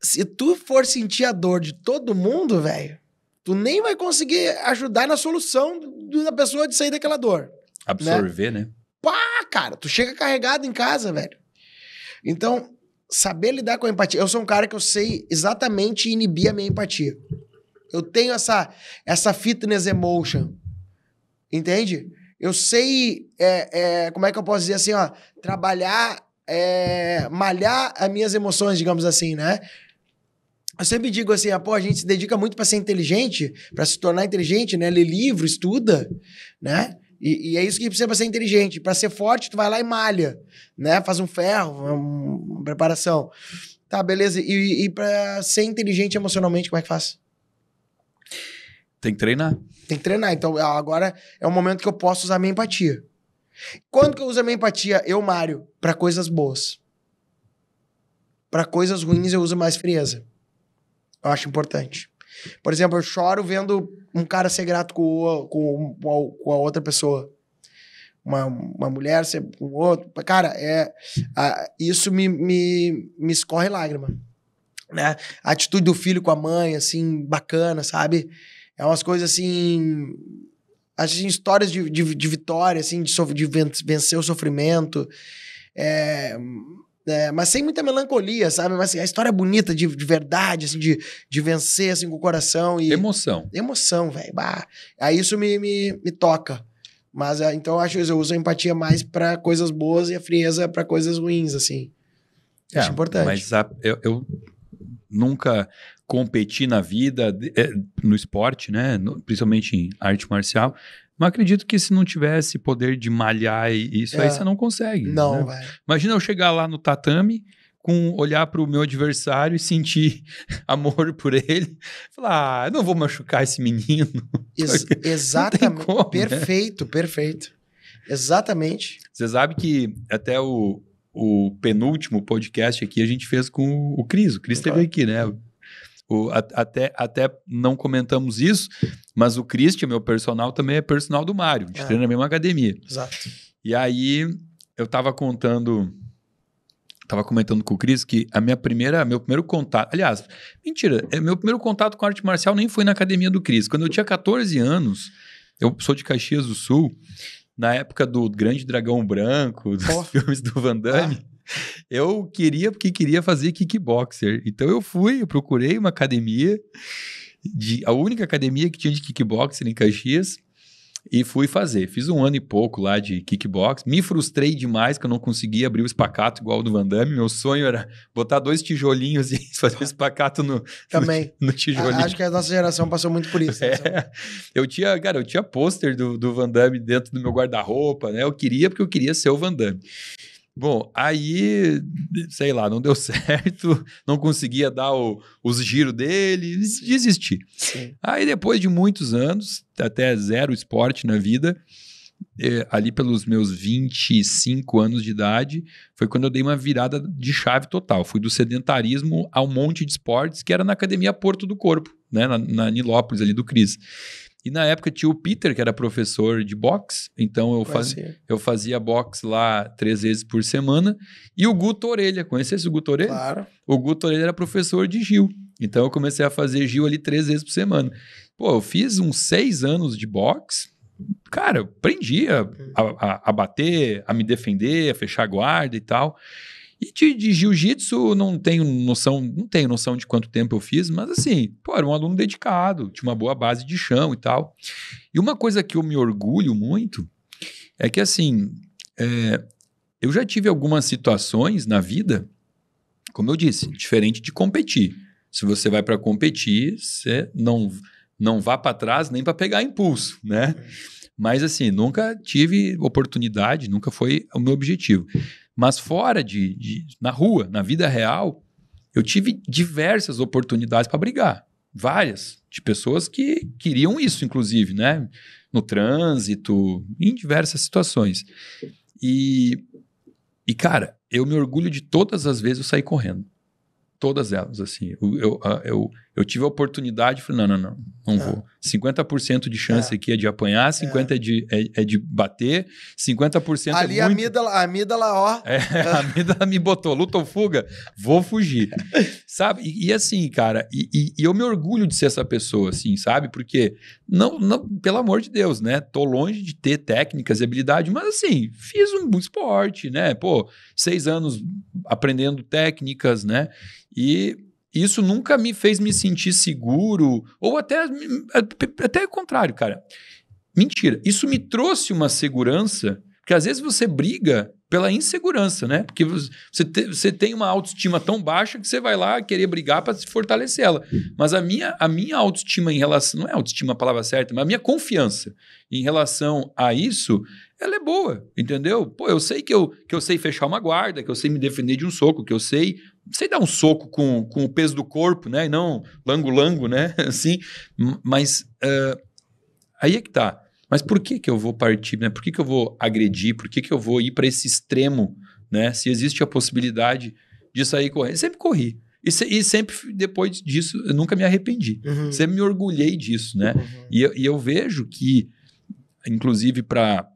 se tu for sentir a dor de todo mundo, velho, tu nem vai conseguir ajudar na solução da pessoa de sair daquela dor. Né? Absorver, né? né? Pá, cara, tu chega carregado em casa, velho. Então, saber lidar com a empatia. Eu sou um cara que eu sei exatamente inibir a minha empatia. Eu tenho essa, essa fitness emotion. Entende? Eu sei, é, é, como é que eu posso dizer assim, ó, trabalhar, é, malhar as minhas emoções, digamos assim, né? Eu sempre digo assim, ah, pô, a gente se dedica muito para ser inteligente, para se tornar inteligente, né? Lê livro, estuda, né? E, e, é isso que precisa para ser inteligente. Para ser forte, tu vai lá e malha, né? Faz um ferro, uma preparação. Tá, beleza. E, e para ser inteligente emocionalmente, como é que faz? Tem que treinar. Tem que treinar. Então ah, agora é o momento que eu posso usar minha empatia. Quando que eu uso a minha empatia? Eu, Mário, para coisas boas. Para coisas ruins eu uso mais frieza. Eu acho importante. Por exemplo, eu choro vendo um cara ser grato com, com, com a outra pessoa. Uma, uma mulher ser com o outro. Cara, é, a, isso me, me, me escorre lágrima. Né? A atitude do filho com a mãe, assim, bacana, sabe? É umas coisas assim. Assim, histórias de, de, de vitória, assim, de, de vencer o sofrimento. É, é, mas sem muita melancolia, sabe? Mas assim, a história é bonita, de, de verdade, assim, de, de vencer assim, com o coração. E... Emoção. Emoção, velho. Aí isso me, me, me toca. Mas é, então eu acho que eu uso a empatia mais para coisas boas e a frieza para coisas ruins, assim. É, acho importante. Mas a, eu, eu, nunca competir na vida, eh, no esporte, né? No, principalmente em arte marcial. Mas acredito que se não tivesse poder de malhar e isso é. aí, você não consegue. Não, né? Imagina eu chegar lá no tatame com olhar para o meu adversário e sentir amor por ele. Falar, ah, eu não vou machucar esse menino. Ex exatamente. Como, né? perfeito, né? perfeito. Exatamente. Você sabe que até o, o penúltimo podcast aqui a gente fez com o Cris. O Cris esteve aqui, né? Uhum. O, a, até, até não comentamos isso, mas o Christian, meu personal, também é personal do Mário. A gente é. treina na mesma academia. Exato. E aí eu tava contando. Tava comentando com o Cris que a minha primeira, meu primeiro contato, aliás, mentira, é, meu primeiro contato com arte marcial nem foi na academia do Cris. Quando eu tinha 14 anos, eu sou de Caxias do Sul, na época do Grande Dragão Branco, dos oh. filmes do Van Damme, ah eu queria porque queria fazer kickboxer. Então eu fui, eu procurei uma academia, de, a única academia que tinha de kickboxer em Caxias, e fui fazer. Fiz um ano e pouco lá de kickbox. Me frustrei demais que eu não conseguia abrir o espacato igual o do Van Damme. Meu sonho era botar dois tijolinhos e fazer o espacato no, Também. no, no tijolinho. Acho que a nossa geração passou muito por isso. É. Então. Eu tinha, cara, eu tinha pôster do, do Van Damme dentro do meu guarda-roupa, né? Eu queria porque eu queria ser o Van Damme. Bom, aí, sei lá, não deu certo, não conseguia dar o, os giros dele, desisti. Sim. Aí depois de muitos anos, até zero esporte na vida, é, ali pelos meus 25 anos de idade, foi quando eu dei uma virada de chave total. Fui do sedentarismo ao monte de esportes que era na Academia Porto do Corpo, né, na, na Nilópolis ali do Cris. E na época tinha o Peter, que era professor de boxe, então eu, fazia, eu fazia boxe lá três vezes por semana. E o Guto Orelha, conhecesse o Guto Orelha? Claro. O Guto Orelha era professor de Gil. Então eu comecei a fazer Gil ali três vezes por semana. Pô, eu fiz uns seis anos de boxe. Cara, eu aprendi a, a, a bater, a me defender, a fechar guarda e tal. E de, de jiu-jitsu, não tenho noção, não tenho noção de quanto tempo eu fiz, mas assim, pô, era um aluno dedicado, tinha uma boa base de chão e tal. E uma coisa que eu me orgulho muito é que assim, é, eu já tive algumas situações na vida, como eu disse, diferente de competir. Se você vai para competir, você não não vá para trás nem para pegar impulso, né? Mas assim, nunca tive oportunidade, nunca foi o meu objetivo. Mas fora de, de na rua, na vida real, eu tive diversas oportunidades para brigar. Várias. De pessoas que queriam isso, inclusive, né? No trânsito, em diversas situações. E, e cara, eu me orgulho de todas as vezes eu sair correndo. Todas elas, assim. Eu, eu, eu, eu tive a oportunidade e falei, não, não, não, não é. vou. 50% de chance é. aqui é de apanhar, 50% é, é de, é, é, de bater, 50% é Ali é muito... a amígdala, a amígdala, ó. É, a amígdala me botou, luta ou fuga, vou fugir. sabe? E, e, assim, cara, e, e, e, eu me orgulho de ser essa pessoa, assim, sabe? Porque, não, não, pelo amor de Deus, né? Tô longe de ter técnicas e habilidade, mas assim, fiz um esporte, né? Pô, seis anos aprendendo técnicas, né? E isso nunca me fez me sentir seguro, ou até, até o contrário, cara. Mentira. Isso me trouxe uma segurança, porque às vezes você briga pela insegurança, né? Porque você, te, você tem uma autoestima tão baixa que você vai lá querer brigar para se fortalecer ela. Mas a minha, a minha autoestima em relação. Não é autoestima a palavra certa, mas a minha confiança em relação a isso ela é boa, entendeu? Pô, eu sei que eu, que eu sei fechar uma guarda, que eu sei me defender de um soco, que eu sei, sei dar um soco com, com o peso do corpo, né? E não lango-lango, né? assim, mas uh, aí é que tá. Mas por que que eu vou partir, né? Por que que eu vou agredir? Por que que eu vou ir para esse extremo, né? Se existe a possibilidade de sair correndo. Sempre corri. E, se, e, sempre depois disso, eu nunca me arrependi. Uhum. Sempre me orgulhei disso, né? Uhum. E, e eu vejo que, inclusive para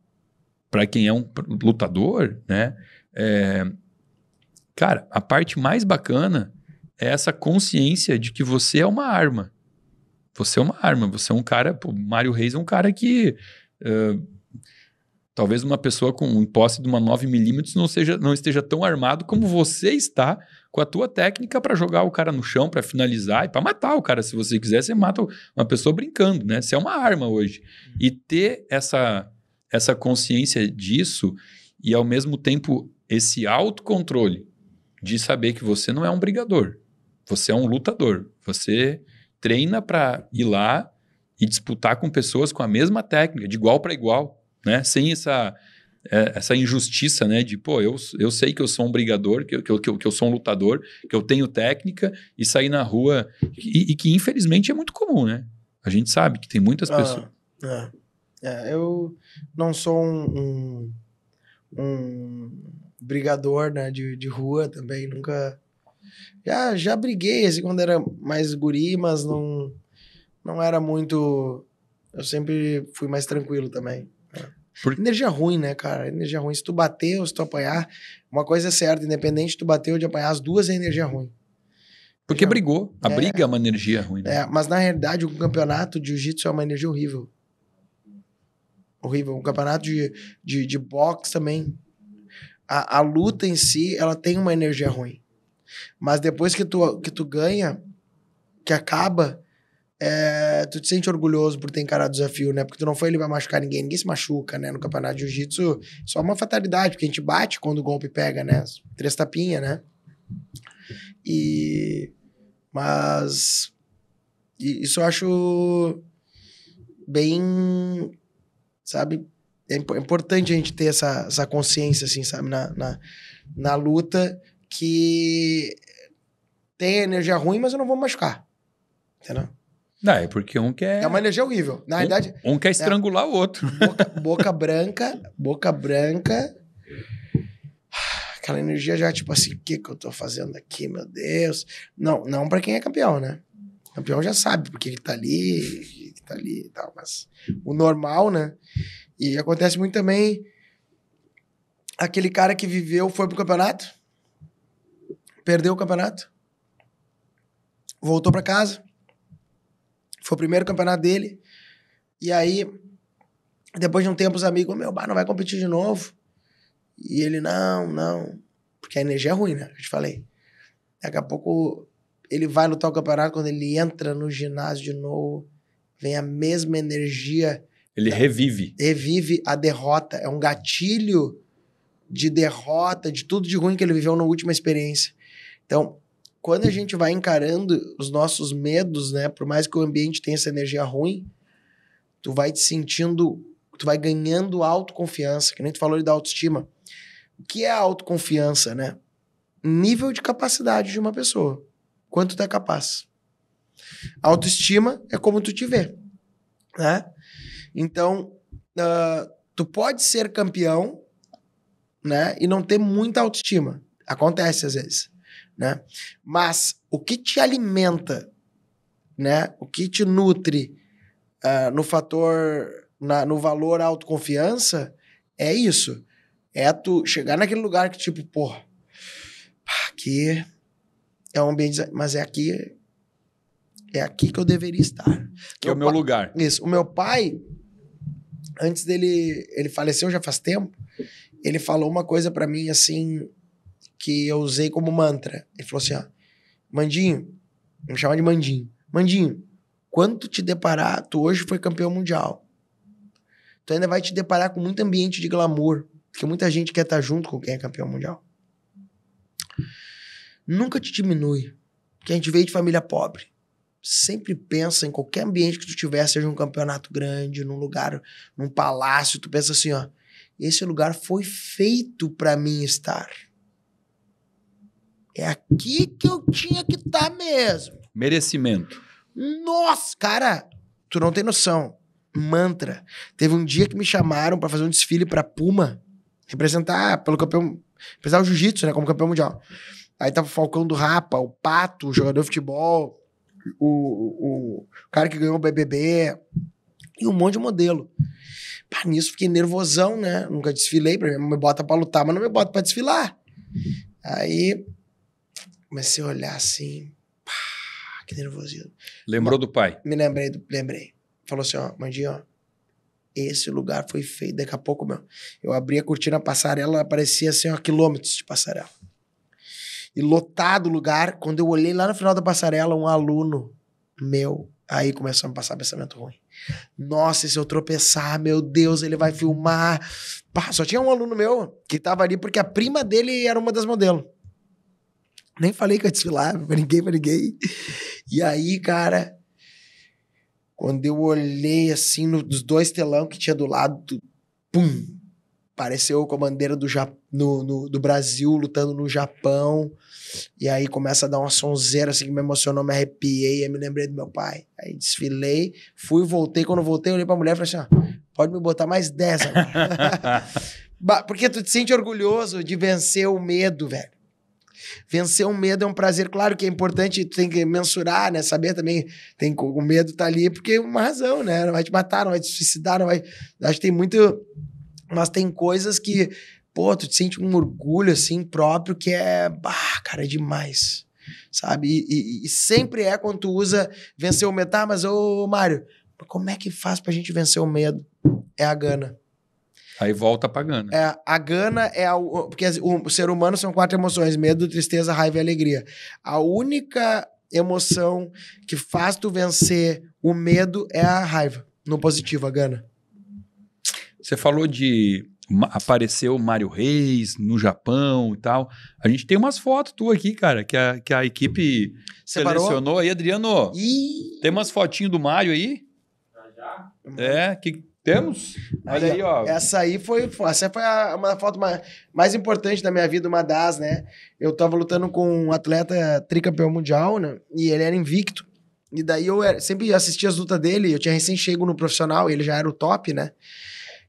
para quem é um lutador, né? É, cara, a parte mais bacana é essa consciência de que você é uma arma. Você é uma arma, você é um cara. Pô, Mário Reis é um cara que. Uh, talvez uma pessoa com um posse de uma 9mm não, seja, não esteja tão armado como você está com a tua técnica para jogar o cara no chão, para finalizar e para matar o cara. Se você quiser, você mata uma pessoa brincando, né? Você é uma arma hoje. E ter essa essa consciência disso e, ao mesmo tempo, esse autocontrole de saber que você não é um brigador, você é um lutador, você treina para ir lá e disputar com pessoas com a mesma técnica, de igual para igual, né? Sem essa é, essa injustiça, né? De, pô, eu, eu sei que eu sou um brigador, que eu, que, eu, que eu sou um lutador, que eu tenho técnica e sair na rua. E, e que, infelizmente, é muito comum, né? A gente sabe que tem muitas ah, pessoas. É. É, eu não sou um, um, um brigador né, de, de rua também, nunca. Já, já briguei assim, quando era mais guri, mas não, não era muito. Eu sempre fui mais tranquilo também. Por... Energia ruim, né, cara? Energia ruim. Se tu bater ou se tu apanhar, uma coisa é certa, independente de tu bater ou de apanhar, as duas é energia ruim. Porque brigou. A é, briga é uma energia ruim, né? É, mas na realidade, o campeonato de jiu-jitsu é uma energia horrível horrível. O campeonato de, de, de boxe também. A, a luta em si, ela tem uma energia ruim. Mas depois que tu, que tu ganha, que acaba, é, tu te sente orgulhoso por ter encarado o desafio, né? Porque tu não foi ele vai machucar ninguém, ninguém se machuca, né? No campeonato de jiu-jitsu, só uma fatalidade, porque a gente bate quando o golpe pega, né? Três tapinhas, né? E. Mas. Isso eu acho. Bem sabe? É, é importante a gente ter essa, essa consciência, assim, sabe? Na, na, na luta que tem energia ruim, mas eu não vou me machucar. Entendeu? Não, é porque um quer. É uma energia horrível. Na um, verdade. Um quer é estrangular é... o outro. Boca, boca, branca, boca branca. Aquela energia já, tipo assim, o que, que eu tô fazendo aqui, meu Deus? Não, não para quem é campeão, né? campeão já sabe porque ele tá ali, tá ali e tal, mas o normal, né? E acontece muito também aquele cara que viveu, foi pro campeonato, perdeu o campeonato, voltou para casa, foi o primeiro campeonato dele, e aí, depois de um tempo, os amigos, meu, bah, não vai competir de novo? E ele, não, não, porque a energia é ruim, né? Eu te falei. Daqui a pouco ele vai lutar o campeonato, quando ele entra no ginásio de novo, vem a mesma energia. Ele revive. Revive a derrota. É um gatilho de derrota, de tudo de ruim que ele viveu na última experiência. Então, quando a gente vai encarando os nossos medos, né, por mais que o ambiente tenha essa energia ruim, tu vai te sentindo, tu vai ganhando autoconfiança, que nem tu falou da autoestima. O que é autoconfiança, né? Nível de capacidade de uma pessoa. Quanto tu é capaz. Autoestima é como tu te vê, né? Então, uh, tu pode ser campeão, né? E não ter muita autoestima. Acontece às vezes, né? Mas o que te alimenta, né? O que te nutre uh, no fator, na, no valor autoconfiança é isso. É tu chegar naquele lugar que tipo, pô, aqui é um ambiente, mas é aqui é aqui que eu deveria estar. Que meu é o meu lugar. Isso. O meu pai, antes dele. Ele faleceu já faz tempo. Ele falou uma coisa para mim, assim, que eu usei como mantra. Ele falou assim: ó, Mandinho, me chama de Mandinho. Mandinho, quando te deparar, tu hoje foi campeão mundial. Tu ainda vai te deparar com muito ambiente de glamour, porque muita gente quer estar junto com quem é campeão mundial. Nunca te diminui, porque a gente veio de família pobre sempre pensa em qualquer ambiente que tu tiver, seja um campeonato grande, num lugar, num palácio, tu pensa assim, ó, esse lugar foi feito para mim estar. É aqui que eu tinha que estar tá mesmo. Merecimento. Nossa, cara, tu não tem noção. Mantra. Teve um dia que me chamaram para fazer um desfile para Puma, representar pelo campeão, representar o jiu-jitsu, né, como campeão mundial. Aí tava o Falcão do Rapa, o Pato, o jogador de futebol, o, o cara que ganhou o BBB e um monte de modelo. Pá, nisso fiquei nervosão, né? Nunca desfilei, pra mim, me bota pra lutar, mas não me bota pra desfilar. Aí comecei a olhar assim, pá, que nervosismo. Lembrou do pai? Me lembrei, lembrei. Falou assim, ó, Mandinho, ó, esse lugar foi feito Daqui a pouco, meu, eu abri a cortina a passarela, aparecia assim, ó, quilômetros de passarela. E lotado o lugar. Quando eu olhei lá no final da passarela, um aluno meu, aí começou a me passar pensamento ruim. Nossa, se eu tropeçar, meu Deus, ele vai filmar. Pá, só tinha um aluno meu que tava ali porque a prima dele era uma das modelos. Nem falei que eu desfilava, pra ninguém. E aí, cara, quando eu olhei assim nos dois telão que tinha do lado, pum, apareceu com a bandeira do, no, no, do Brasil lutando no Japão. E aí começa a dar uma sonzeira assim que me emocionou, me arrepiei, aí me lembrei do meu pai. Aí desfilei, fui, voltei. Quando voltei, olhei pra mulher e falei assim: ó, ah, pode me botar mais 10 agora. Porque tu te sente orgulhoso de vencer o medo, velho. Vencer o medo é um prazer, claro que é importante, tu tem que mensurar, né? Saber também, tem o medo tá ali porque é uma razão, né? Não vai te matar, não vai te suicidar, não vai. Acho que tem muito mas tem coisas que, pô, tu te sente um orgulho assim próprio que é, bah, cara, é demais. Sabe? E, e, e sempre é quando tu usa vencer o medo. Tá, mas ô, Mário, como é que faz pra gente vencer o medo? É a gana. Aí volta pra gana. É, a gana é a. Porque o, o ser humano são quatro emoções: medo, tristeza, raiva e alegria. A única emoção que faz tu vencer o medo é a raiva. No positivo, a gana. Você falou de apareceu Mário Reis no Japão e tal. A gente tem umas fotos tu aqui, cara, que a, que a equipe Separou? selecionou aí, Adriano. Ih. Tem umas fotinhas do Mário aí? Já, É, que temos? Olha aí, ó. Essa aí foi, essa foi a, uma foto mais, mais importante da minha vida, uma das, né? Eu tava lutando com um atleta tricampeão mundial, né? E ele era invicto. E daí eu era, sempre assistia as lutas dele, eu tinha recém chego no profissional, ele já era o top, né?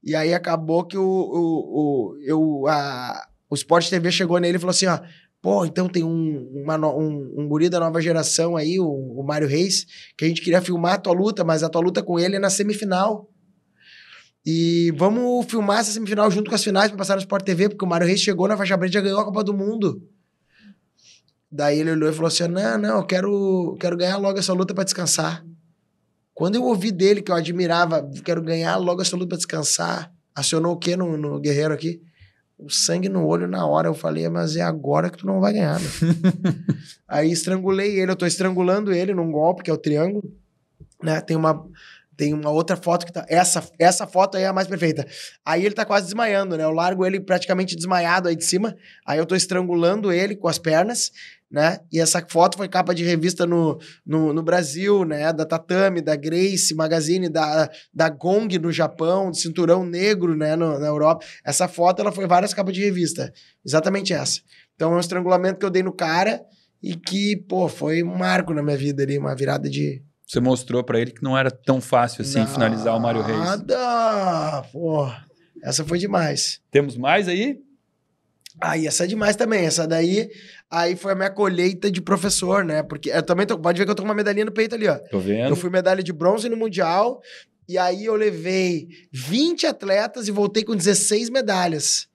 E aí acabou que o, o, o, eu, a, o Sport TV chegou nele e falou assim: ó, pô, então tem um, uma, um, um guri da nova geração aí, o, o Mário Reis, que a gente queria filmar a tua luta, mas a tua luta com ele é na semifinal. E vamos filmar essa semifinal junto com as finais pra passar no Sport TV, porque o Mário Reis chegou na faixa preta e já ganhou a Copa do Mundo. Daí ele olhou e falou assim: não, não, eu quero, quero ganhar logo essa luta para descansar. Quando eu ouvi dele, que eu admirava, quero ganhar logo essa luta pra descansar, acionou o quê no, no guerreiro aqui? o sangue no olho na hora. Eu falei, mas é agora que tu não vai ganhar. aí estrangulei ele, eu tô estrangulando ele num golpe, que é o triângulo. Né? Tem uma, tem uma outra foto que tá. Essa, essa foto aí é a mais perfeita. Aí ele tá quase desmaiando, né? Eu largo ele praticamente desmaiado aí de cima. Aí eu tô estrangulando ele com as pernas, né? E essa foto foi capa de revista no, no, no Brasil, né? Da Tatame, da Grace Magazine, da, da Gong no Japão, do Cinturão Negro, né? No, na Europa. Essa foto ela foi várias capas de revista. Exatamente essa. Então é um estrangulamento que eu dei no cara e que, pô, foi um marco na minha vida ali, uma virada de, você mostrou para ele que não era tão fácil assim Nada. finalizar o Mário Reis. Nada! Pô, essa foi demais. Temos mais aí? Aí, ah, essa é demais também. Essa daí, aí foi a minha colheita de professor, né? Porque eu também tô, pode ver que eu tô com uma medalhinha no peito ali, ó. Tô vendo. Eu fui medalha de bronze no Mundial, e aí eu levei 20 atletas e voltei com 16 medalhas.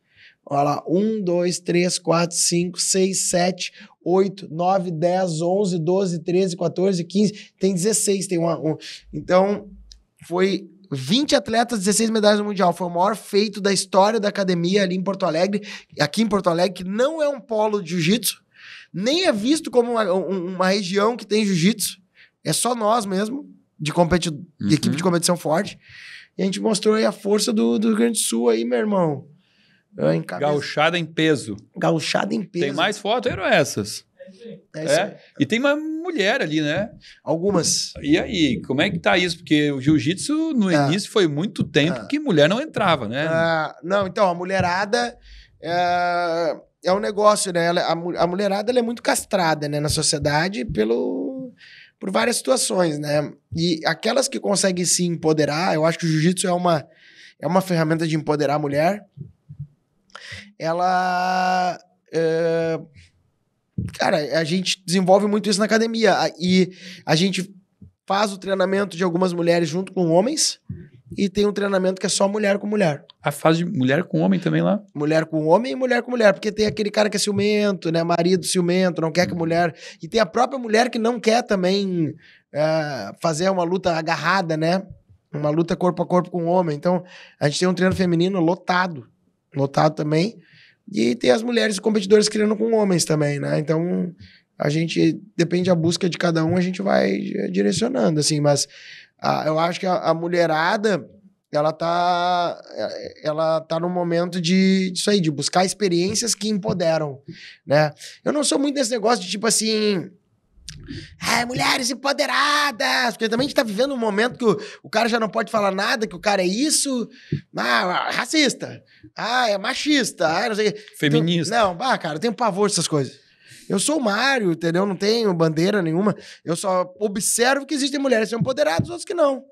Olha lá, um, dois, três, quatro, cinco, seis, sete, 8, 9, 10, 11, 12, 13, 14, 15, tem 16, tem uma. Um. Então, foi 20 atletas, 16 medalhas no Mundial. Foi o maior feito da história da academia ali em Porto Alegre, aqui em Porto Alegre, que não é um polo de jiu-jitsu, nem é visto como uma, uma região que tem jiu-jitsu. É só nós mesmo, de, competi uhum. de equipe de competição forte. E a gente mostrou aí a força do, do Grande Sul aí, meu irmão. Ah, eu Gauchada em peso. Gauchada em peso. Tem mais fotos, eram é essas. É, é. E tem uma mulher ali, né? Algumas. E aí, como é que tá isso? Porque o jiu-jitsu, no ah. início, foi muito tempo ah. que mulher não entrava, né? Ah, não, então, a mulherada é, é um negócio, né? Ela, a, a, mulherada é muito castrada né, na sociedade pelo, por várias situações, né? E aquelas que conseguem se empoderar, eu acho que o jiu-jitsu é uma, é uma ferramenta de empoderar a mulher ela. É... Cara, a gente desenvolve muito isso na academia. E a gente faz o treinamento de algumas mulheres junto com homens e tem um treinamento que é só mulher com mulher. A ah, fase de mulher com homem também lá? Mulher com homem e mulher com mulher, porque tem aquele cara que é ciumento, né? Marido ciumento, não quer que mulher. E tem a própria mulher que não quer também é, fazer uma luta agarrada, né? Uma luta corpo a corpo com homem. Então, a gente tem um treino feminino lotado lotado também. E tem as mulheres competidoras criando com homens também, né? Então, a gente, depende da busca de cada um, a gente vai eh, direcionando, assim. Mas a, eu acho que a, a, mulherada, ela tá, eh, ela tá no momento de, disso aí, de buscar experiências que empoderam, né? Eu não sou muito nesse negócio de, tipo assim ah, mulheres empoderadas! Porque também a gente tá vivendo um momento que o, o cara já não pode falar nada, que o cara é isso, ah, racista, ah, é machista, ah, não sei Feminista. Então, não, bah cara, eu tenho pavor dessas coisas. Eu sou o Mário, entendeu? Não tenho bandeira nenhuma. Eu só observo que existem mulheres empoderadas, outras que não.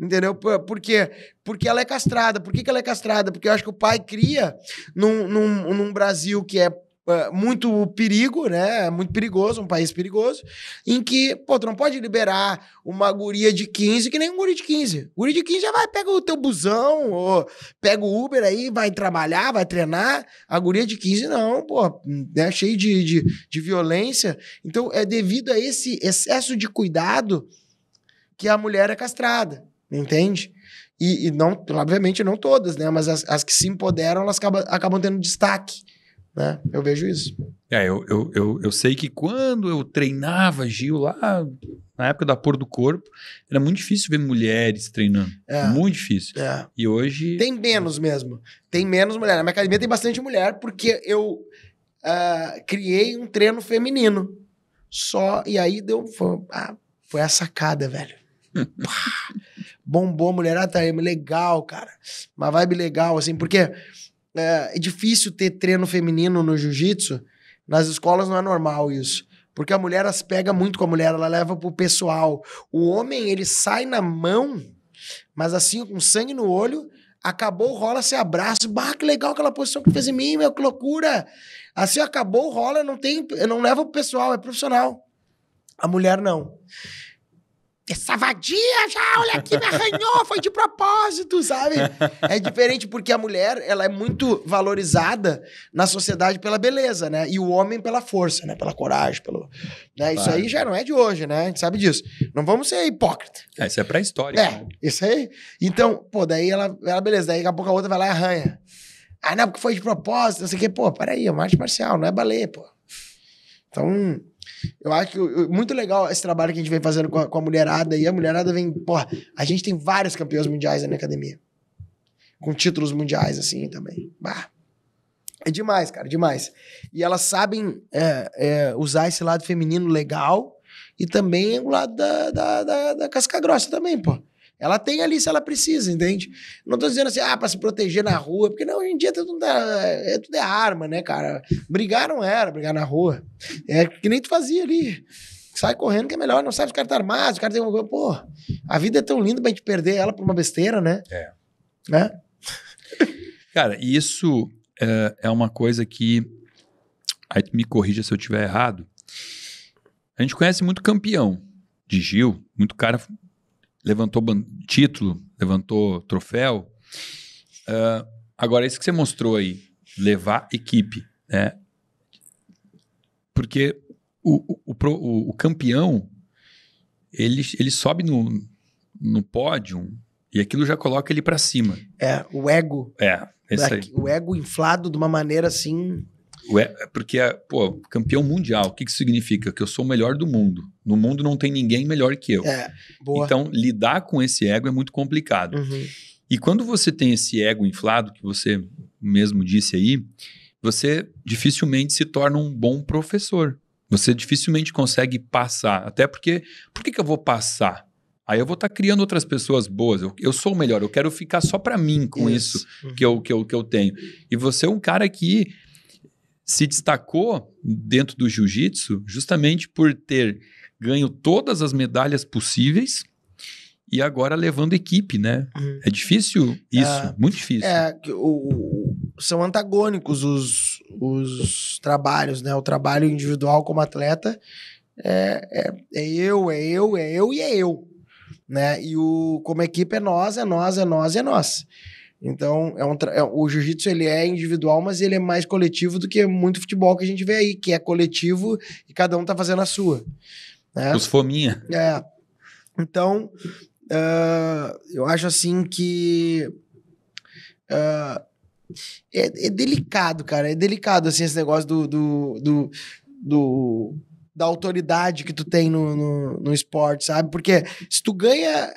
Entendeu? Por quê? Porque ela é castrada. Por que, que ela é castrada? Porque eu acho que o pai cria num, num, num Brasil que é é, muito perigo, né? É muito perigoso, um país perigoso, em que, pô, tu não pode liberar uma guria de 15 que nem um guri de 15. Guri de 15 já vai, pega o teu busão, ou pega o Uber aí, vai trabalhar, vai treinar. A guria de 15 não, pô, é cheio de, de, de violência. Então, é devido a esse excesso de cuidado que a mulher é castrada, entende? E, e não, obviamente, não todas, né? Mas as, as que se empoderam, elas acabam, acabam tendo destaque. Né? Eu vejo isso. É, eu, eu, eu, eu, sei que quando eu treinava Gil lá, na época da Pôr do Corpo, era muito difícil ver mulheres treinando. É, muito difícil. É. E hoje. Tem menos mesmo. Tem menos mulher. Na minha academia tem bastante mulher, porque eu uh, criei um treino feminino. Só. E aí deu. Foi, ah, foi a sacada, velho. Bombou a mulherada, tá legal, cara. Uma vibe legal, assim, porque é, é difícil ter treino feminino no jiu-jitsu. Nas escolas não é normal isso. Porque a mulher as pega muito com a mulher, ela leva pro pessoal. O homem, ele sai na mão, mas assim, com sangue no olho, acabou o rola, se abraça. Bah, que legal aquela posição que fez em mim, meu, que loucura. Assim, acabou o rola, não tem, não leva pro pessoal, é profissional. A mulher não essa vadia já, olha aqui, me arranhou, foi de propósito, sabe? É diferente porque a mulher, ela é muito valorizada na sociedade pela beleza, né? E o homem pela força, né? Pela coragem, pelo... Né? Claro. Isso aí já não é de hoje, né? A gente sabe disso. Não vamos ser hipócritas. É, isso é pré-história. É, né? isso aí. Então, pô, daí ela, ela, beleza, daí daqui a pouco a outra vai lá e arranha. Ah, não, porque foi de propósito, não sei o quê. Pô, peraí, é uma arte marcial, não é balé, pô. Então, eu acho que muito legal esse trabalho que a gente vem fazendo com a, com a mulherada. E a mulherada vem, porra, a gente tem vários campeões mundiais na minha academia. Com títulos mundiais, assim, também. Bah. É demais, cara, demais. E elas sabem é, é, usar esse lado feminino legal e também o lado da, da, da, da casca grossa também, pô. Ela tem ali se ela precisa, entende? Não tô dizendo assim, ah, pra se proteger na rua, porque não, hoje em dia tá tudo tá, é, tudo é arma, né, cara? Brigar não era, brigar na rua. É que nem tu fazia ali. Sai correndo que é melhor, não sabe se o cara tá armado, o cara tem um Pô, a vida é tão linda pra gente perder ela por uma besteira, né? É. Né? Cara, isso é, é uma coisa que. Aí tu me corrija se eu tiver errado. A gente conhece muito campeão de Gil, muito cara levantou título, levantou troféu. Uh, agora, isso que você mostrou aí, levar equipe, né? Porque o, o, o, o campeão, ele, ele sobe no, no pódio e aquilo já coloca ele para cima. É, o ego. É, esse é aí. O ego inflado de uma maneira assim é, porque é, pô, campeão mundial, o que, que significa? Que eu sou o melhor do mundo. No mundo não tem ninguém melhor que eu. É, então, lidar com esse ego é muito complicado. Uhum. E quando você tem esse ego inflado, que você mesmo disse aí, você dificilmente se torna um bom professor. Você dificilmente consegue passar. Até porque, por que, que eu vou passar? Aí eu vou estar tá criando outras pessoas boas. Eu, eu, sou o melhor, eu quero ficar só para mim com isso, isso uhum. que, eu, que, eu, que eu tenho. E você é um cara que se destacou dentro do jiu-jitsu justamente por ter ganho todas as medalhas possíveis e agora levando equipe, né? Uhum. É difícil isso, é, muito difícil. É, o, são antagônicos os, os trabalhos, né? O trabalho individual como atleta é, é, é eu, é eu, é eu e é eu, né? E o como equipe é nós, é nós, é nós. É nós. Então, é um é, o jiu-jitsu ele é individual, mas ele é mais coletivo do que muito futebol que a gente vê aí, que é coletivo e cada um tá fazendo a sua. Né? Os fominha. É. Então, uh, eu acho assim que... Uh, é, é, delicado, cara. É delicado, assim, esse negócio do... do, do, do da autoridade que tu tem no, no, no esporte, sabe? Porque se tu ganha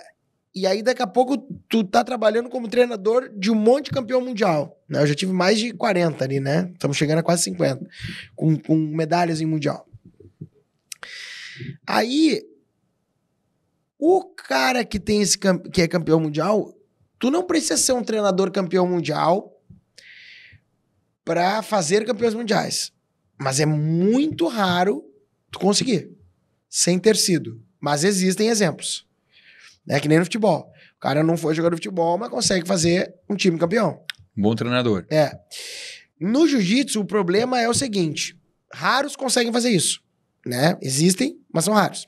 e aí, daqui a pouco, tu tá trabalhando como treinador de um monte de campeão mundial. Né? Eu já tive mais de 40 ali, né? Estamos chegando a quase 50. Com, com medalhas em mundial. Aí, o cara que tem esse que é campeão mundial, tu não precisa ser um treinador campeão mundial para fazer campeões mundiais. Mas é muito raro tu conseguir sem ter sido. Mas existem exemplos. É que nem no futebol. O cara não foi jogador de futebol, mas consegue fazer um time campeão. Bom treinador. É. No jiu-jitsu, o problema é o seguinte: raros conseguem fazer isso. Né? Existem, mas são raros.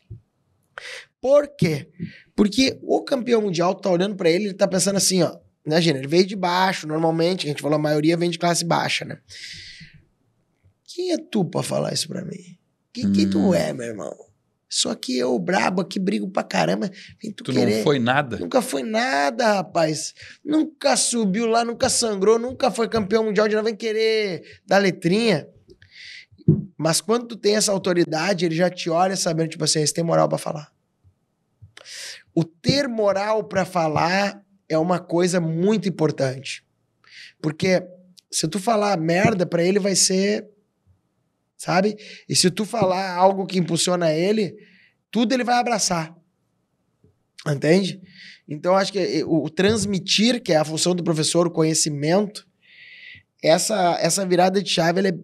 Por quê? Porque o campeão mundial tá olhando para ele, ele tá pensando assim, ó. Imagina, né, ele veio de baixo, normalmente, a gente falou, a maioria vem de classe baixa, né? Quem é tu pra falar isso pra mim? Quem, hum. quem tu hum. é, meu irmão? Só que eu, brabo aqui, brigo pra caramba. tu, tu não foi nada? Nunca foi nada, rapaz. Nunca subiu lá, nunca sangrou, nunca foi campeão mundial de não vem querer dar letrinha. Mas quando tu tem essa autoridade, ele já te olha sabendo, tipo assim, você tem moral para falar. O ter moral para falar é uma coisa muito importante. Porque se tu falar merda para ele vai ser sabe? E se tu falar algo que impulsiona ele, tudo ele vai abraçar. Entende? Então, acho que eh, o transmitir, que é a função do professor, o conhecimento, essa, essa virada de chave ela é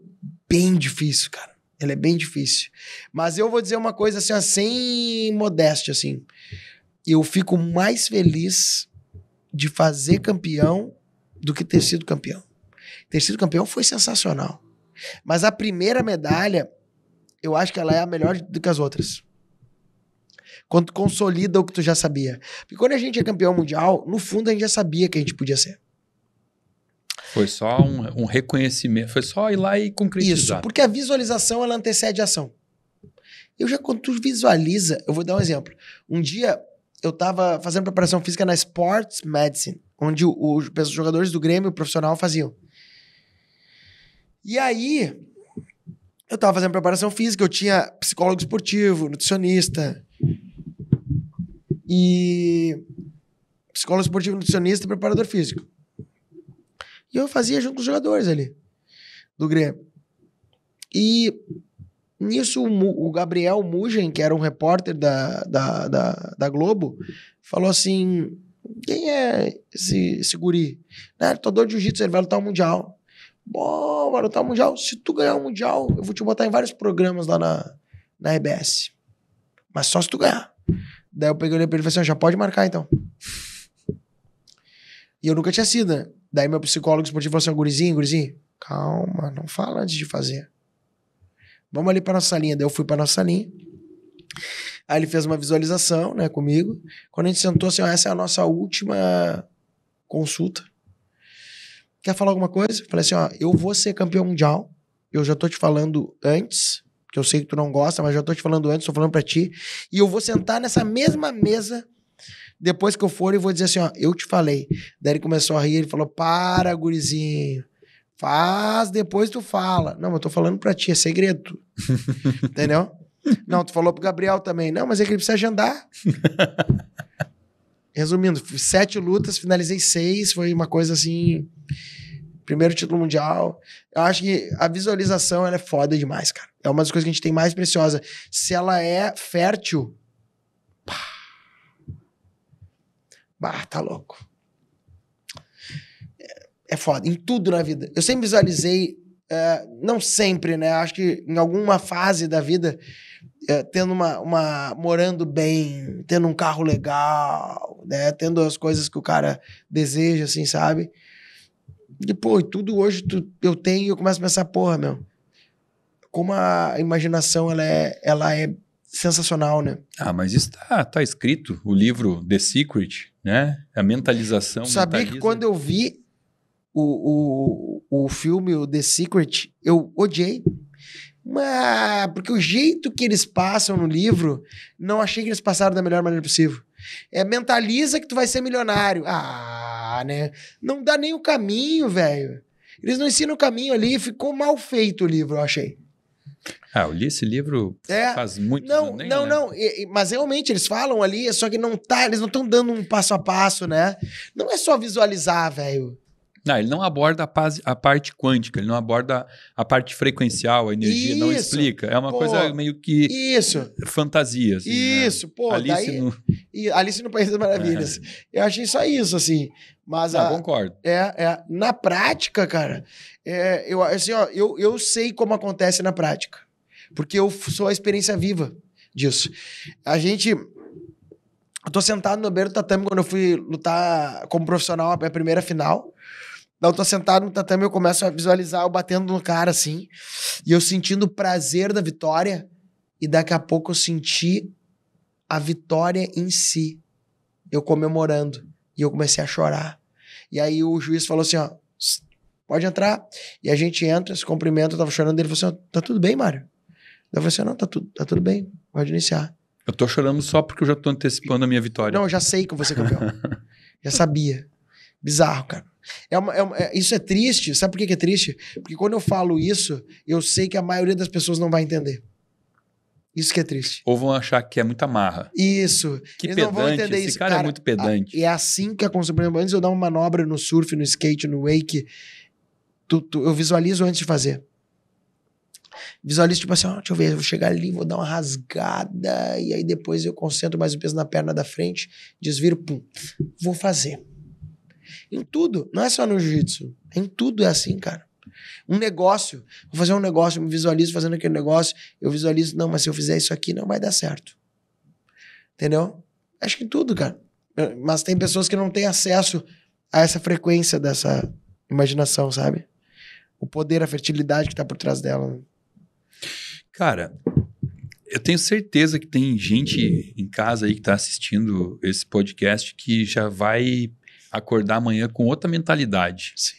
bem difícil, cara. Ela é bem difícil. Mas eu vou dizer uma coisa assim, ó, sem modéstia, assim. Eu fico mais feliz de fazer campeão do que ter sido campeão. Ter sido campeão foi sensacional. Mas a primeira medalha, eu acho que ela é a melhor do que as outras. Quando tu consolida o que tu já sabia. Porque quando a gente é campeão mundial, no fundo a gente já sabia que a gente podia ser. Foi só um, um reconhecimento, foi só ir lá e concretizar. Isso, porque a visualização ela antecede a ação. Eu já, quando tu visualiza, eu vou dar um exemplo. Um dia eu estava fazendo preparação física na Sports Medicine, onde os jogadores do Grêmio profissional faziam. E aí, eu tava fazendo preparação física, eu tinha psicólogo esportivo, nutricionista. E. Psicólogo esportivo, nutricionista e preparador físico. E eu fazia junto com os jogadores ali, do Grêmio. E nisso o Gabriel Mugen, que era um repórter da, da, da, da Globo, falou assim: quem é esse, esse guri? Né? de jiu-jitsu, ele vai lutar o Mundial. Bom, garotar mundial. Se tu ganhar o mundial, eu vou te botar em vários programas lá na, na EBS. Mas só se tu ganhar. Daí eu peguei o pra ele e falei assim: já pode marcar então. E eu nunca tinha sido, né? Daí meu psicólogo esportivo falou assim: gurizinho, gurizinho, calma, não fala antes de fazer. Vamos ali pra nossa linha. Daí eu fui pra nossa linha. Aí ele fez uma visualização, né, comigo. Quando a gente sentou assim: ó, essa é a nossa última consulta quer falar alguma coisa? Falei assim, ó, eu vou ser campeão mundial. Eu já tô te falando antes, que eu sei que tu não gosta, mas já tô te falando antes, tô falando para ti. E eu vou sentar nessa mesma mesa depois que eu for e vou dizer assim, ó, eu te falei. Daí ele começou a rir, ele falou, para, gurizinho. Faz, depois tu fala. Não, eu tô falando pra ti, é segredo. Entendeu? Não, tu falou pro Gabriel também. Não, mas é que ele precisa agendar. Resumindo, sete lutas, finalizei seis, foi uma coisa assim Primeiro título mundial. Eu acho que a visualização ela é foda demais, cara. É uma das coisas que a gente tem mais preciosa. Se ela é fértil. Pá. Bah, tá louco. É, é foda. Em tudo na vida. Eu sempre visualizei. É, não sempre, né? Acho que em alguma fase da vida. É, tendo uma, uma. morando bem, tendo um carro legal, né? Tendo as coisas que o cara deseja, assim, sabe? e tudo hoje tu, eu tenho e eu começo a pensar, porra, meu. Como a imaginação ela é, ela é sensacional, né? Ah, mas isso tá, tá escrito, o livro The Secret, né? A mentalização. Sabia mentaliza. que quando eu vi o, o, o filme o The Secret, eu odiei. Mas, porque o jeito que eles passam no livro, não achei que eles passaram da melhor maneira possível. É mentaliza que tu vai ser milionário. Ah, né? Não dá nem o caminho, velho. Eles não ensinam o caminho ali, ficou mal feito o livro, eu achei. Ah, eu li esse livro é, faz muito Não, não, né? não. mas realmente eles falam ali, é só que não tá, eles não estão dando um passo a passo, né? Não é só visualizar, velho. Não, ele não aborda a, paz, a parte quântica, ele não aborda a parte frequencial, a energia, isso, não explica. É uma pô, coisa meio que isso, fantasia. Assim, né? isso, né? pô. Alice, daí, no... E Alice no País das Maravilhas. É. Eu achei só isso, assim. Mas não, a, concordo. É, é, na prática, cara, é, eu, assim, ó, eu, eu sei como acontece na prática. Porque eu sou a experiência viva disso. A gente... Eu tô sentado no beiro do tatame quando eu fui lutar como profissional a primeira final. Não, tô sentado no tá, tatame, eu começo a visualizar eu batendo no cara, assim, e eu sentindo o prazer da vitória, e daqui a pouco eu senti a vitória em si, eu comemorando, e eu comecei a chorar. E aí o juiz falou assim, ó, pode entrar, e a gente entra, se cumprimenta, eu tava chorando, ele falou assim, tá tudo bem, Mário? Eu falei assim, não, tá tudo, tá tudo bem, pode iniciar. Eu tô chorando só porque eu já tô antecipando a minha vitória. Não, eu já sei que você vou campeão. já sabia. Bizarro, cara. É uma, é uma, é, isso é triste, sabe por que, que é triste? Porque quando eu falo isso, eu sei que a maioria das pessoas não vai entender. Isso que é triste. Ou vão achar que é muita marra. Isso. Que Eles pedante, não vão entender esse isso. cara, é cara é muito pedante. é assim que acontece. Por exemplo, antes eu dar uma manobra no surf, no skate, no wake, tu, tu, eu visualizo antes de fazer. Visualizo, tipo assim, ó, deixa eu ver, eu vou chegar ali, vou dar uma rasgada, e aí depois eu concentro mais o peso na perna da frente, desviro, pum, vou fazer. Em tudo. Não é só no jiu-jitsu. Em tudo é assim, cara. Um negócio. Vou fazer um negócio, eu me visualizo fazendo aquele negócio. Eu visualizo, não, mas se eu fizer isso aqui, não vai dar certo. Entendeu? Acho que em tudo, cara. Mas tem pessoas que não têm acesso a essa frequência dessa imaginação, sabe? O poder, a fertilidade que tá por trás dela. Cara, eu tenho certeza que tem gente em casa aí que está assistindo esse podcast que já vai acordar amanhã com outra mentalidade. Sim.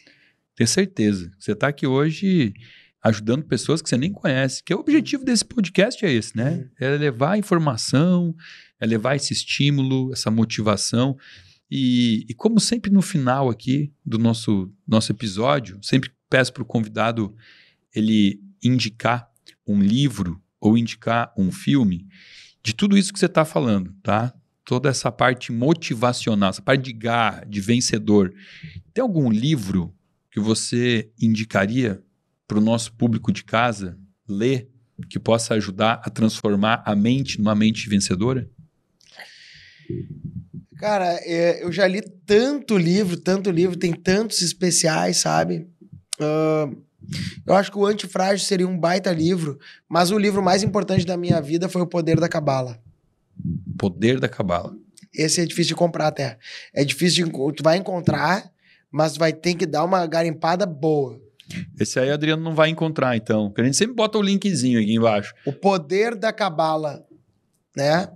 Ter certeza. Você está aqui hoje ajudando pessoas que você nem conhece. Que é o objetivo desse podcast é esse, né? Uhum. É levar informação, é levar esse estímulo, essa motivação. E, e como sempre no final aqui do nosso, nosso episódio, sempre peço para o convidado ele indicar um livro ou indicar um filme de tudo isso que você está falando, tá? toda essa parte motivacional, essa parte de garra, de vencedor. Tem algum livro que você indicaria para o nosso público de casa ler que possa ajudar a transformar a mente numa mente vencedora? Cara, é, eu já li tanto livro, tanto livro, tem tantos especiais, sabe? Uh, eu acho que o Antifrágil seria um baita livro, mas o livro mais importante da minha vida foi O Poder da Cabala. Poder da cabala. Esse é difícil de comprar até. É difícil de... Tu vai encontrar, mas vai ter que dar uma garimpada boa. Esse aí Adriano não vai encontrar, então. Porque a gente sempre bota o linkzinho aqui embaixo. O Poder da Cabala, né?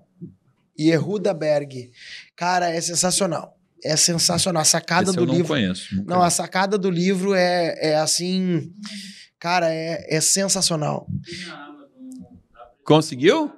Yehuda Berg. Cara, é sensacional. É sensacional. A sacada Esse do eu não livro. Conheço, não, não a sacada do livro é, é assim. Cara, é, é sensacional. Conseguiu?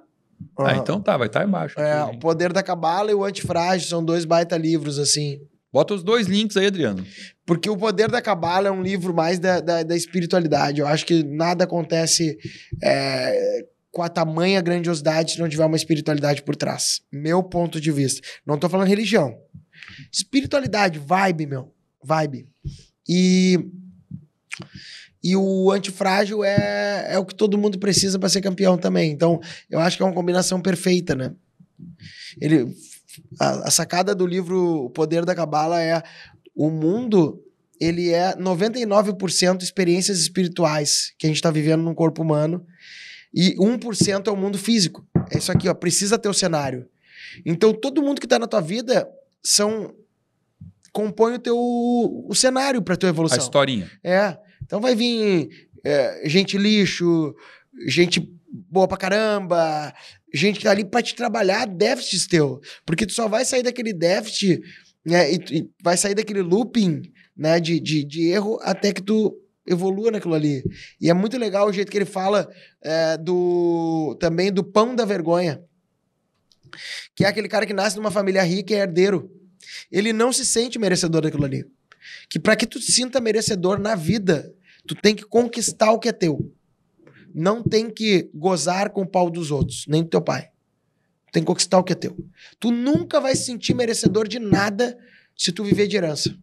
Uhum. Ah, então tá, vai estar tá embaixo. É, aqui, O Poder da Cabala e o Antifrágil são dois baita livros, assim. Bota os dois links aí, Adriano. Porque o Poder da Cabala é um livro mais da, da, da espiritualidade. Eu acho que nada acontece é, com a tamanha grandiosidade se não tiver uma espiritualidade por trás. Meu ponto de vista. Não tô falando religião. Espiritualidade, vibe, meu. Vibe. E e o antifrágil é, é o que todo mundo precisa para ser campeão também. Então, eu acho que é uma combinação perfeita, né? Ele, a, a sacada do livro O Poder da Cabala é o mundo ele é 99% experiências espirituais que a gente está vivendo no corpo humano e 1% é o mundo físico. É isso aqui, ó, precisa ter o cenário. Então, todo mundo que está na tua vida são compõe o teu o cenário para tua evolução. A historinha. É. Então vai vir é, gente lixo, gente boa pra caramba, gente que tá ali pra te trabalhar déficits teu. Porque tu só vai sair daquele déficit, né? E, e vai sair daquele looping, né? De, de, de, erro até que tu evolua naquilo ali. E é muito legal o jeito que ele fala é, do também do pão da vergonha. Que é aquele cara que nasce numa família rica e é herdeiro. Ele não se sente merecedor daquilo ali. Que para que tu te sinta merecedor na vida, tu tem que conquistar o que é teu. Não tem que gozar com o pau dos outros, nem do teu pai. Tu tem que conquistar o que é teu. Tu nunca vai se sentir merecedor de nada se tu viver de herança.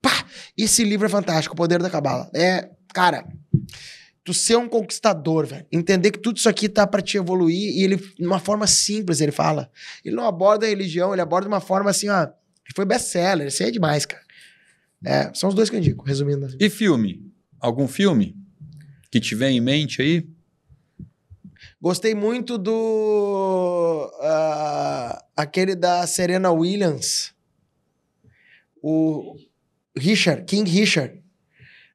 Pá! Esse livro é fantástico, O Poder da Cabala. É, cara, tu ser um conquistador, velho. Entender que tudo isso aqui tá para te evoluir e ele, de uma forma simples, ele fala. Ele não aborda a religião, ele aborda de uma forma assim, ó. Ele foi best-seller, isso aí é demais, cara. É, são os dois que eu indico, resumindo. Assim. E filme? Algum filme que te vem em mente aí? Gostei muito do. Uh, aquele da Serena Williams. O Richard, King Richard,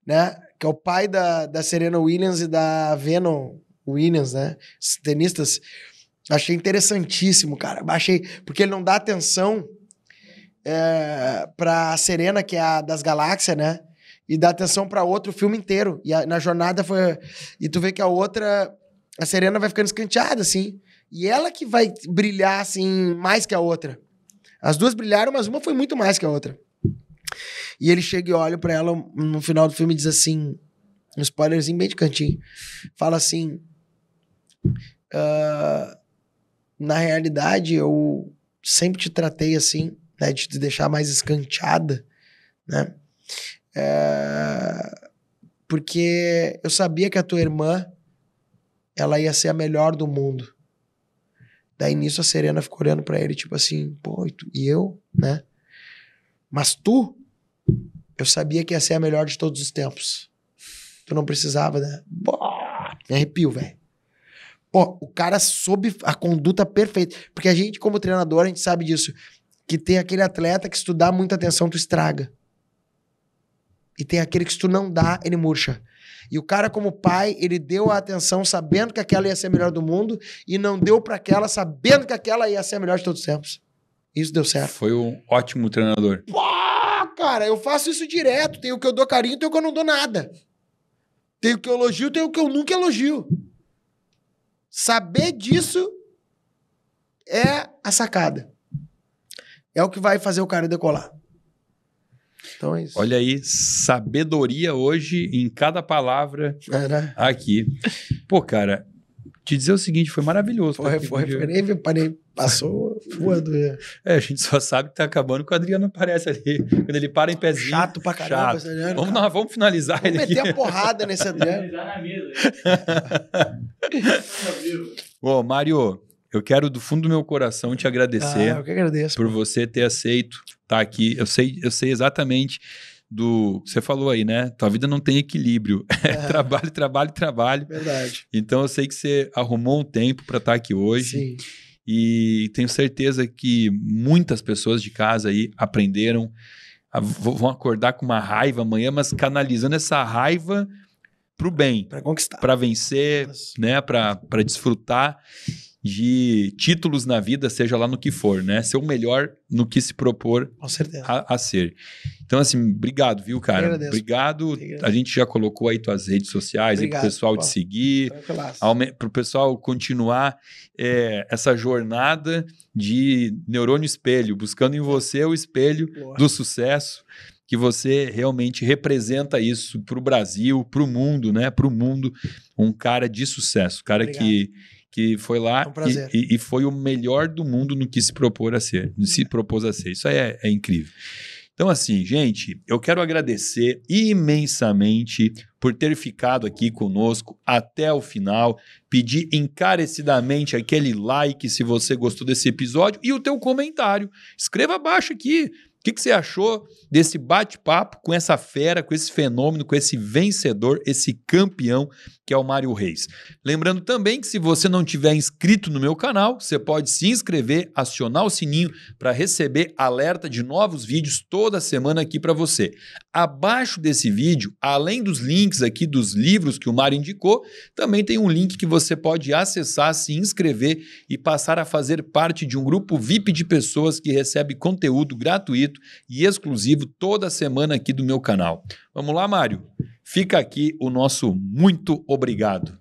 né? Que é o pai da, da Serena Williams e da Venom Williams, né? Os tenistas. Achei interessantíssimo, cara. Achei. Porque ele não dá atenção é, pra Serena, que é a das galáxias, né? E dá atenção para outro filme inteiro. E a, na jornada foi. E tu vê que a outra. A Serena vai ficando escanteada, assim. E ela que vai brilhar, assim, mais que a outra. As duas brilharam, mas uma foi muito mais que a outra. E ele chega e olha para ela no final do filme e diz assim: um spoilerzinho bem de cantinho. Fala assim: uh, Na realidade, eu sempre te tratei assim né, de te deixar mais escanteada, né? É... Porque eu sabia que a tua irmã, ela ia ser a melhor do mundo. Daí nisso a Serena ficou olhando para ele, tipo assim, pô, e, tu, e eu, né? Mas tu, eu sabia que ia ser a melhor de todos os tempos. Tu não precisava, né? me arrepio, velho. Pô, o cara soube a conduta perfeita. Porque a gente, como treinador, a gente sabe disso que tem aquele atleta que se tu dá muita atenção, tu estraga. E tem aquele que se tu não dá, ele murcha. E o cara, como pai, ele deu a atenção sabendo que aquela ia ser a melhor do mundo e não deu para aquela sabendo que aquela ia ser a melhor de todos os tempos. Isso deu certo. Foi um ótimo treinador. Pô, cara, eu faço isso direto. Tem o que eu dou carinho, tem o que eu não dou nada. Tem o que eu elogio, tem o que eu nunca elogio. Saber disso é a sacada é o que vai fazer o cara decolar. Então é isso. Olha aí, sabedoria hoje em cada palavra é, né? aqui. Pô, cara, te dizer o seguinte, foi maravilhoso. Foi, foi, foi. Nem, parei, passou voando. É. é, a gente só sabe que tá acabando que o Adriano aparece ali. Quando ele para em pezinho. Chato pra caramba. Chato. Adriano, vamos, nós, vamos finalizar vamos ele meter aqui. a porrada nesse Adriano. Finalizar na mesa. Ô, Mário, eu quero do fundo do meu coração te agradecer ah, agradeço, por você ter aceito estar tá aqui. Eu sei, eu sei exatamente do você falou aí, né? Tua vida não tem equilíbrio. É, é, trabalho, trabalho, trabalho. Verdade. Então eu sei que você arrumou um tempo para estar tá aqui hoje. Sim. E tenho certeza que muitas pessoas de casa aí aprenderam, vão acordar com uma raiva amanhã, mas canalizando essa raiva para o bem, para conquistar, para vencer, né, para desfrutar de títulos na vida, seja lá no que for, né? Ser o melhor no que se propor a, a, ser. Então, assim, obrigado, viu, cara? Obrigado. obrigado. A gente já colocou aí tuas redes sociais obrigado, aí pro pessoal te seguir, para o pessoal continuar é, essa jornada de neurônio espelho, buscando em você o espelho Boa. do sucesso que você realmente representa isso para o Brasil, para o mundo, né? Para o mundo, um cara de sucesso, cara obrigado. que que foi lá é um e, e, foi o melhor do mundo no que se propôs a ser, se uhum. propôs a ser. Isso aí é, é incrível. Então, assim, gente, eu quero agradecer imensamente por ter ficado aqui conosco até o final. Pedir encarecidamente aquele like se você gostou desse episódio e o teu comentário. Escreva abaixo aqui. O que, que, você achou desse bate-papo com essa fera, com esse fenômeno, com esse vencedor, esse campeão que é o Mário Reis. Lembrando também que se você não tiver inscrito no meu canal, você pode se inscrever, acionar o sininho para receber alerta de novos vídeos toda semana aqui para você. Abaixo desse vídeo, além dos links aqui dos livros que o Mário indicou, também tem um link que você pode acessar, se inscrever e passar a fazer parte de um grupo VIP de pessoas que recebe conteúdo gratuito e exclusivo toda semana aqui do meu canal. Vamos lá, Mário? Fica aqui o nosso muito obrigado.